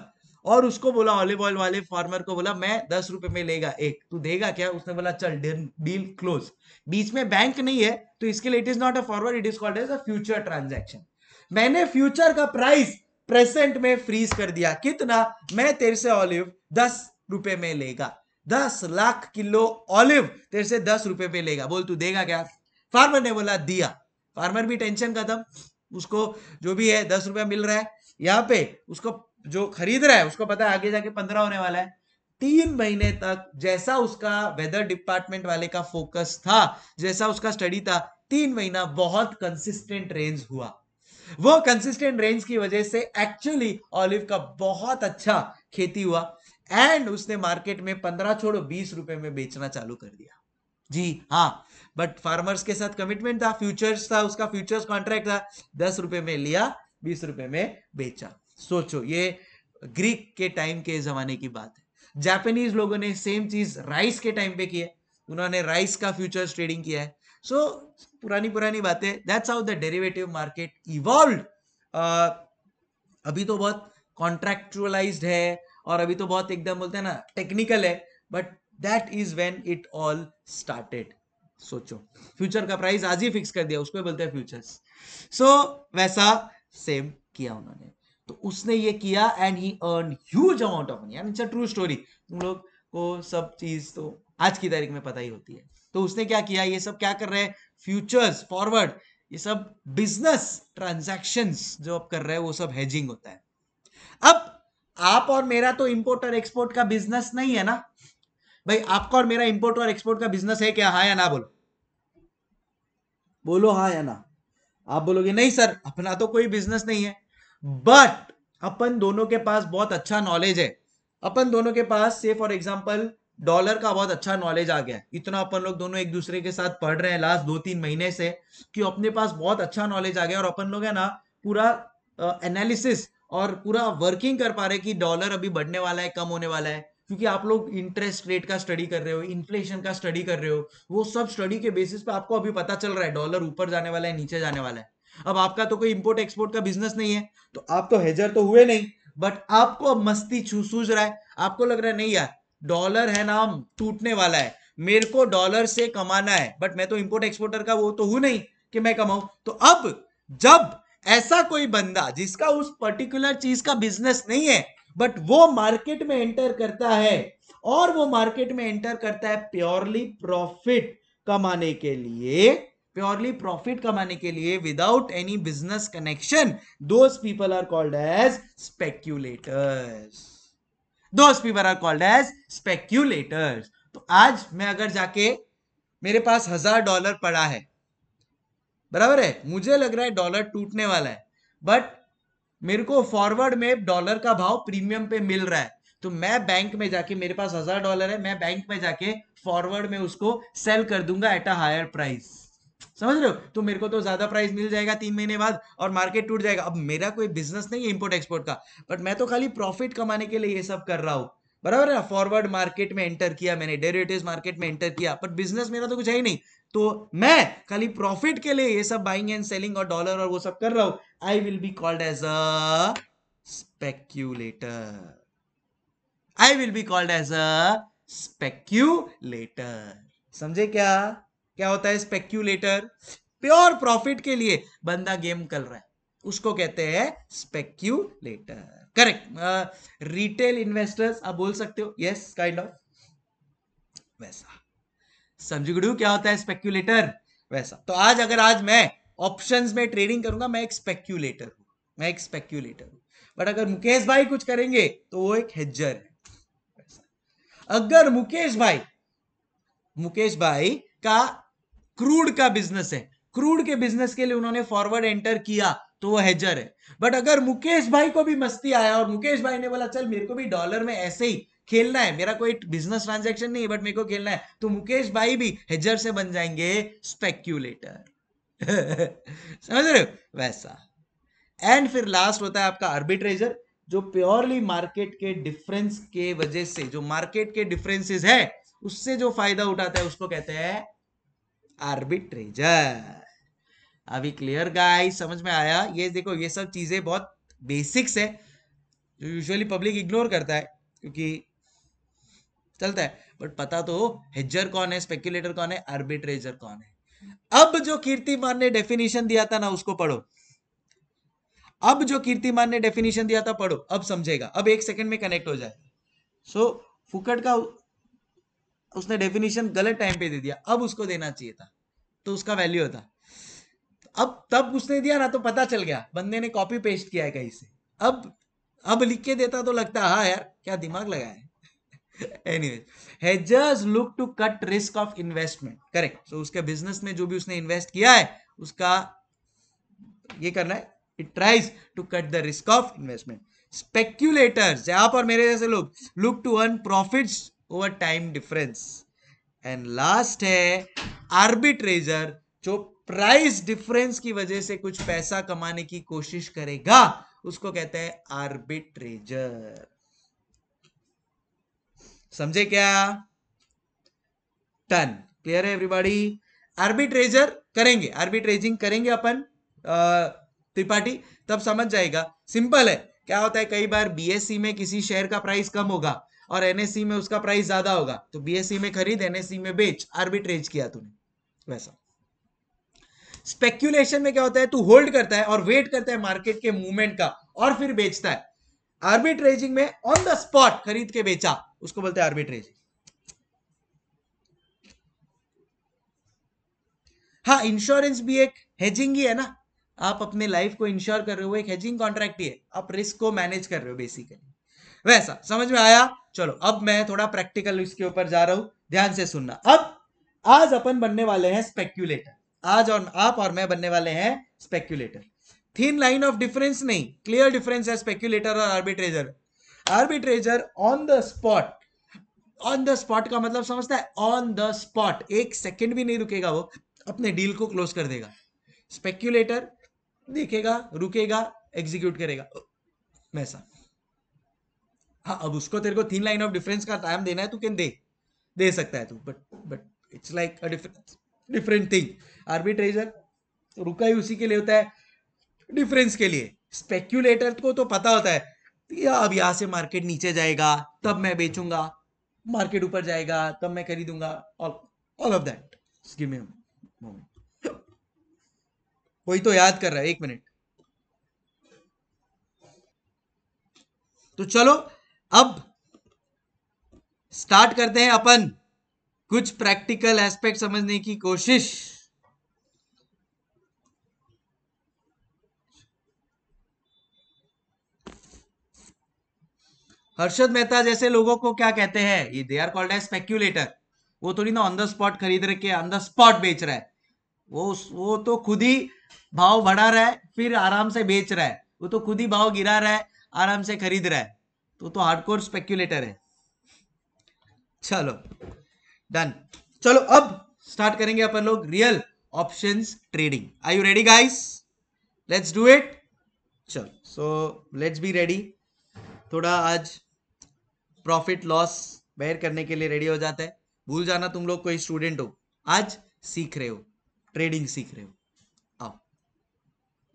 और उसको बोला ऑलिव ऑयल वाले फार्मर को बोला मैं दस रुपए में लेगा एक तू देगा क्या उसने बोला चल डील क्लोज बीच में बैंक नहीं है तो इसके लिए it is not a forward it is called as a future transaction मैंने फ्यूचर का प्राइस प्रेजेंट में फ्रीज कर दिया कितना मैं तेरे से ऑलिव दस रुपए में लेगा दस लाख किलो ऑलिव तेरे से दस रुपए में लेगा बोल तू देगा क्या फार्मर ने बोला दिया फार्मर भी टेंशन खत्म उसको जो भी है दस रुपया मिल रहा है यहाँ पे उसको जो खरीद रहा है उसको पता है आगे जाके पंद्रह होने वाला है तीन महीने तक जैसा उसका वेदर डिपार्टमेंट वाले का फोकस था जैसा उसका स्टडी था तीन महीना बहुत कंसिस्टेंट रेंज हुआ वो कंसिस्टेंट रेंज की वजह से एक्चुअली ऑलिव का बहुत अच्छा खेती हुआ एंड उसने मार्केट में पंद्रह छोड़ो बीस रुपए में बेचना चालू कर दिया जी हाँ बट फार्मर्स के साथ कमिटमेंट था फ्यूचर्स था उसका फ्यूचर्स कॉन्ट्रैक्ट था दस रुपए में लिया बीस रुपए में बेचा सोचो ये ग्रीक के टाइम के जमाने की बात है जापानीज लोगों ने सेम चीज राइस के टाइम पे किया उन्होंने राइस का फ्यूचर्स ट्रेडिंग किया है सो so, पुरानी पुरानी बातें that's how the derivative market evolve अभी तो बहुत कॉन्ट्रैक्चुअलाइज्ड है और अभी तो बहुत एकदम बोलते हैं ना टेक्निकल है but that is when it all started सोचो फ्यूचर का प्राइस आज ही फिक्स कर दिया उसको बोलते हैं फ्यूचर्स सो so, वैसा सेम किया उन्होंने तो उसने ये किया and he earn huge amount of money and it's a true story तुम लोग को सब चीज तो आज की तारीख में पता ही होती है तो उसने क्या किया ये सब क्या कर रहे हैं फ्यूचर्स फॉरवर्ड ये सब बिजनेस ट्रांजैक्शंस जो आप कर रहे हैं वो सब हेजिंग होता है अब आप और मेरा तो इंपोर्ट और एक्सपोर्ट का बिजनेस नहीं है ना भाई आपका और मेरा इंपोर्ट और एक्सपोर्ट का बिजनेस है क्या हाँ या ना बोलो बोलो हाँ या ना आप बोलोगे नहीं सर अपना तो कोई बिजनेस नहीं है बट अपन दोनों के पास बहुत अच्छा नॉलेज है अपन दोनों के पास से फॉर एग्जाम्पल डॉलर का बहुत अच्छा नॉलेज आ गया इतना अपन लोग दोनों एक दूसरे के साथ पढ़ रहे हैं लास्ट दो तीन महीने से कि अपने पास बहुत अच्छा नॉलेज आ गया और अपन लोग है ना पूरा एनालिसिस और पूरा वर्किंग कर पा रहे कि डॉलर अभी बढ़ने वाला है कम होने वाला है क्योंकि आप लोग इंटरेस्ट रेट का स्टडी कर रहे हो इन्फ्लेशन का स्टडी कर रहे हो वो सब स्टडी के बेसिस पे आपको अभी पता चल रहा है डॉलर ऊपर जाने वाला है नीचे जाने वाला है अब आपका तो कोई इंपोर्ट एक्सपोर्ट का बिजनेस नहीं है तो आप तो हेजर तो हुए नहीं बट आपको अब मस्ती सूझ रहा है आपको लग रहा है नहीं यार डॉलर है नाम टूटने वाला है मेरे को डॉलर से कमाना है बट मैं तो इंपोर्ट एक्सपोर्टर का वो तो हूं नहीं कि मैं कमाऊं तो अब जब ऐसा कोई बंदा जिसका उस पर्टिकुलर चीज का बिजनेस नहीं है बट वो मार्केट में एंटर करता है और वो मार्केट में एंटर करता है प्योरली प्रॉफिट कमाने के लिए प्योरली प्रॉफिट कमाने के लिए without any business connection those people are called as speculators those people are called as speculators तो आज मैं अगर जाके मेरे पास हजार डॉलर पड़ा है बराबर है मुझे लग रहा है डॉलर टूटने वाला है बट मेरे को फॉरवर्ड में डॉलर का भाव प्रीमियम पे मिल रहा है तो मैं बैंक में जाके मेरे पास हजार डॉलर है मैं बैंक में जाके फॉरवर्ड में उसको सेल कर दूंगा एट अ हायर प्राइस समझ रहे हो तो मेरे को तो ज्यादा प्राइस मिल जाएगा तीन महीने बाद और मार्केट टूट जाएगा अब मेरा कोई बिजनेस नहीं है इंपोर्ट एक्सपोर्ट का बट मैं तो खाली प्रॉफिट कमाने के लिए ये सब कर रहा हूँ बराबर है ना फॉरवर्ड मार्केट में एंटर किया मैंने डेरिवेटिव मार्केट में एंटर किया बट बिजनेस मेरा तो कुछ है ही नहीं तो मैं खाली प्रॉफिट के लिए ये सब बाइंग एंड सेलिंग और डॉलर और वो सब कर रहा हूं I will be called as a speculator I will be called as a speculator समझे क्या क्या होता है स्पेक्यूलेटर प्योर प्रॉफिट के लिए बंदा गेम कर रहा है उसको कहते हैं स्पेक्यूलेटर करेक्ट रिटेल इन्वेस्टर्स आप बोल सकते हो यस काइंड ऑफ वैसा समझ गुड़ू क्या होता है स्पेक्यूलेटर वैसा तो आज अगर आज मैं ऑप्शंस में ट्रेडिंग करूंगा मैं एक स्पेक्यूलेटर हूं मैं एक स्पेक्यूलेटर हूं बट अगर मुकेश भाई कुछ करेंगे तो वो एक हेजर है अगर मुकेश भाई मुकेश भाई का क्रूड का बिजनेस है क्रूड के बिजनेस के लिए उन्होंने फॉरवर्ड एंटर किया तो वो हेजर है बट अगर मुकेश भाई को भी मस्ती आया और मुकेश भाई ने बोला चल मेरे को भी डॉलर में ऐसे ही खेलना है मेरा कोई बिजनेस ट्रांजेक्शन नहीं है बट मेरे को खेलना है तो मुकेश भाई भी हेजर से बन जाएंगे स्पेक्यूलेटर समझ रहे हो वैसा एंड फिर लास्ट होता है आपका आर्बिट्रेजर जो प्योरली मार्केट के डिफरेंस के वजह से जो मार्केट के डिफरेंसेस है उससे जो फायदा उठाता है उसको कहते हैं आर्बिट्रेजर अभी क्लियर गाइस समझ में आया ये देखो ये सब चीजें बहुत बेसिक्स है जो यूजुअली पब्लिक इग्नोर करता है क्योंकि चलता है बट पता तो हेजर कौन है स्पेक्यूलेटर कौन है आर्बिट्रेजर कौन है अब जो कीर्तिमान ने डेफिनेशन दिया था ना उसको पढ़ो अब जो कीर्तिमान ने डेफिनेशन दिया था पढ़ो अब समझेगा अब एक सेकंड में कनेक्ट हो जाए सो so, फुकट का उसने डेफिनेशन गलत टाइम पे दे दिया अब उसको देना चाहिए था तो उसका वैल्यू होता अब तब उसने दिया ना तो पता चल गया बंदे ने कॉपी पेस्ट किया है कहीं से अब अब लिख के देता तो लगता हाँ यार क्या दिमाग लगाया anyways hedgers look to cut risk of investment correct so उसके बिजनेस में जो भी उसने इन्वेस्ट किया है उसका ये करना है it tries to cut the risk of investment speculators आप और मेरे जैसे लोग look to earn profits over time difference and last है आर्बिट्रेजर जो प्राइस डिफरेंस की वजह से कुछ पैसा कमाने की कोशिश करेगा उसको कहते हैं आर्बिट्रेजर समझे क्या टन क्लियर है एवरीबॉडी आर्बिट्रेजर करेंगे आर्बिट्रेजिंग करेंगे अपन त्रिपाठी तब समझ जाएगा सिंपल है क्या होता है कई बार बीएससी में किसी शेयर का प्राइस कम होगा और एनएससी में उसका प्राइस ज्यादा होगा तो बीएससी में खरीद एनएससी में बेच आर्बिट्रेज किया तूने वैसा स्पेक्यूलेशन में क्या होता है तू होल्ड करता है और वेट करता है मार्केट के मूवमेंट का और फिर बेचता है आर्बिट्रेजिंग में ऑन द स्पॉट खरीद के बेचा उसको बोलते हैं आर्बिट्रेज हाँ इंश्योरेंस भी एक हेजिंग ही है ना आप अपने लाइफ को इंश्योर कर रहे हो एक हेजिंग कॉन्ट्रैक्ट ही है आप रिस्क को मैनेज कर रहे हो बेसिकली वैसा समझ में आया चलो अब मैं थोड़ा प्रैक्टिकल इसके ऊपर जा रहा हूं ध्यान से सुनना अब आज अपन बनने वाले हैं स्पेक्यूलेटर आज और आप और मैं बनने वाले हैं speculator thin line of difference नहीं क्लियर डिफरेंस है स्पेक्यूलेटर और arbitrager arbitrager on the spot on the spot का मतलब समझता है ऑन द स्पॉट एक सेकेंड भी नहीं रुकेगा वो अपने डील को क्लोज कर देगा स्पेक्यूलेटर देखेगा रुकेगा एग्जीक्यूट करेगा वैसा हाँ अब उसको तेरे को तीन लाइन ऑफ डिफरेंस का टाइम देना है तू कैन दे दे सकता है तू but but it's like a difference different thing arbitrager रुका ही उसी के लिए होता है डिफरेंस के लिए स्पेक्यूलेटर को तो पता होता है या अब यहाँ से मार्केट नीचे जाएगा तब मैं बेचूंगा मार्केट ऊपर जाएगा तब मैं खरीदूंगा all of that give me moment वही तो याद कर रहा है एक मिनट तो चलो अब स्टार्ट करते हैं अपन कुछ प्रैक्टिकल एस्पेक्ट समझने की कोशिश हर्षद मेहता जैसे लोगों को क्या कहते हैं they are called as speculator वो थोड़ी ना ऑन द स्पॉट खरीद रखे ऑन द स्पॉट बेच रहा है वो वो तो खुद ही भाव बढ़ा रहा है फिर आराम से बेच रहा है वो तो खुद ही भाव गिरा रहा है आराम से खरीद रहा है तो तो हार्डकोर स्पेक्यूलेटर है चलो डन चलो अब स्टार्ट करेंगे अपन लोग real option trading I you ready guys let's do it चलो सो लेट्स बी रेडी थोड़ा आज प्रॉफिट लॉस बेयर करने के लिए रेडी हो जाता है भूल जाना तुम लोग कोई स्टूडेंट हो आज सीख रहे हो ट्रेडिंग सीख रहे हो आओ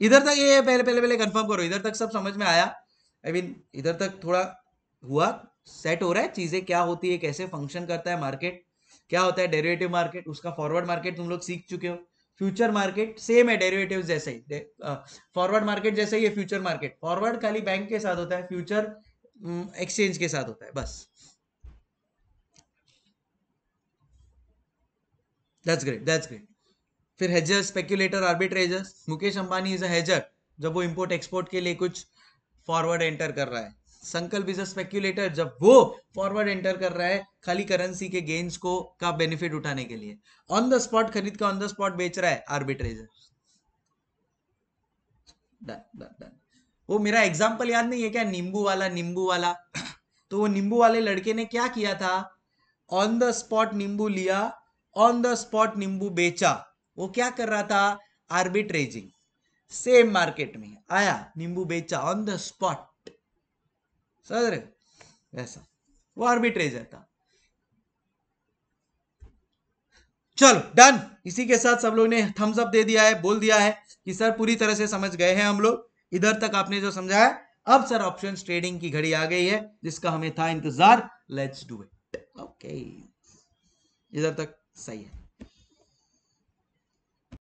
इधर तक ये पहले पहले पहले कंफर्म करो इधर तक सब समझ में आया आई I मीन mean, इधर तक थोड़ा हुआ सेट हो रहा है चीजें क्या होती है कैसे फंक्शन करता है मार्केट क्या होता है डेरिवेटिव मार्केट उसका फॉरवर्ड मार्केट तुम लोग सीख चुके हो फ्यूचर मार्केट सेम है डेरिवेटिव जैसे ही फॉरवर्ड मार्केट जैसे ही है फ्यूचर मार्केट फॉरवर्ड खाली बैंक के साथ होता है फ्यूचर एक्सचेंज के साथ होता है बस दैट्स ग्रेट दैट्स ग्रेट फिर hedger speculator arbitragers Mukesh Ambani is a hedger जब वो इंपोर्ट एक्सपोर्ट के लिए कुछ फॉरवर्ड एंटर कर रहा है संकल्प इज अ स्पेक्यूलेटर जब वो फॉरवर्ड एंटर कर रहा है खाली करेंसी के गेन्स को का बेनिफिट उठाने के लिए ऑन द स्पॉट खरीद का ऑन द स्पॉट बेच रहा है आर्बिट्रेजर वो मेरा एग्जाम्पल याद नहीं है क्या नींबू वाला नींबू वाला तो वो नींबू वाले लड़के ने क्या किया था ऑन द स्पॉट नींबू लिया ऑन द स्पॉट नींबू बेचा वो क्या कर रहा था आर्बिट्रेजिंग सेम मार्केट में आया नींबू बेचा ऑन द स्पॉट समझ रहे ऐसा वो आर्बिट्रेजर था चलो डन इसी के साथ सब लोग ने थम्स अप दे दिया है बोल दिया है कि सर पूरी तरह से समझ गए हैं हम लोग इधर तक आपने जो समझाया अब सर ऑप्शन ट्रेडिंग की घड़ी आ गई है जिसका हमें था इंतजार लेट्स डू इट ओके इधर तक सही है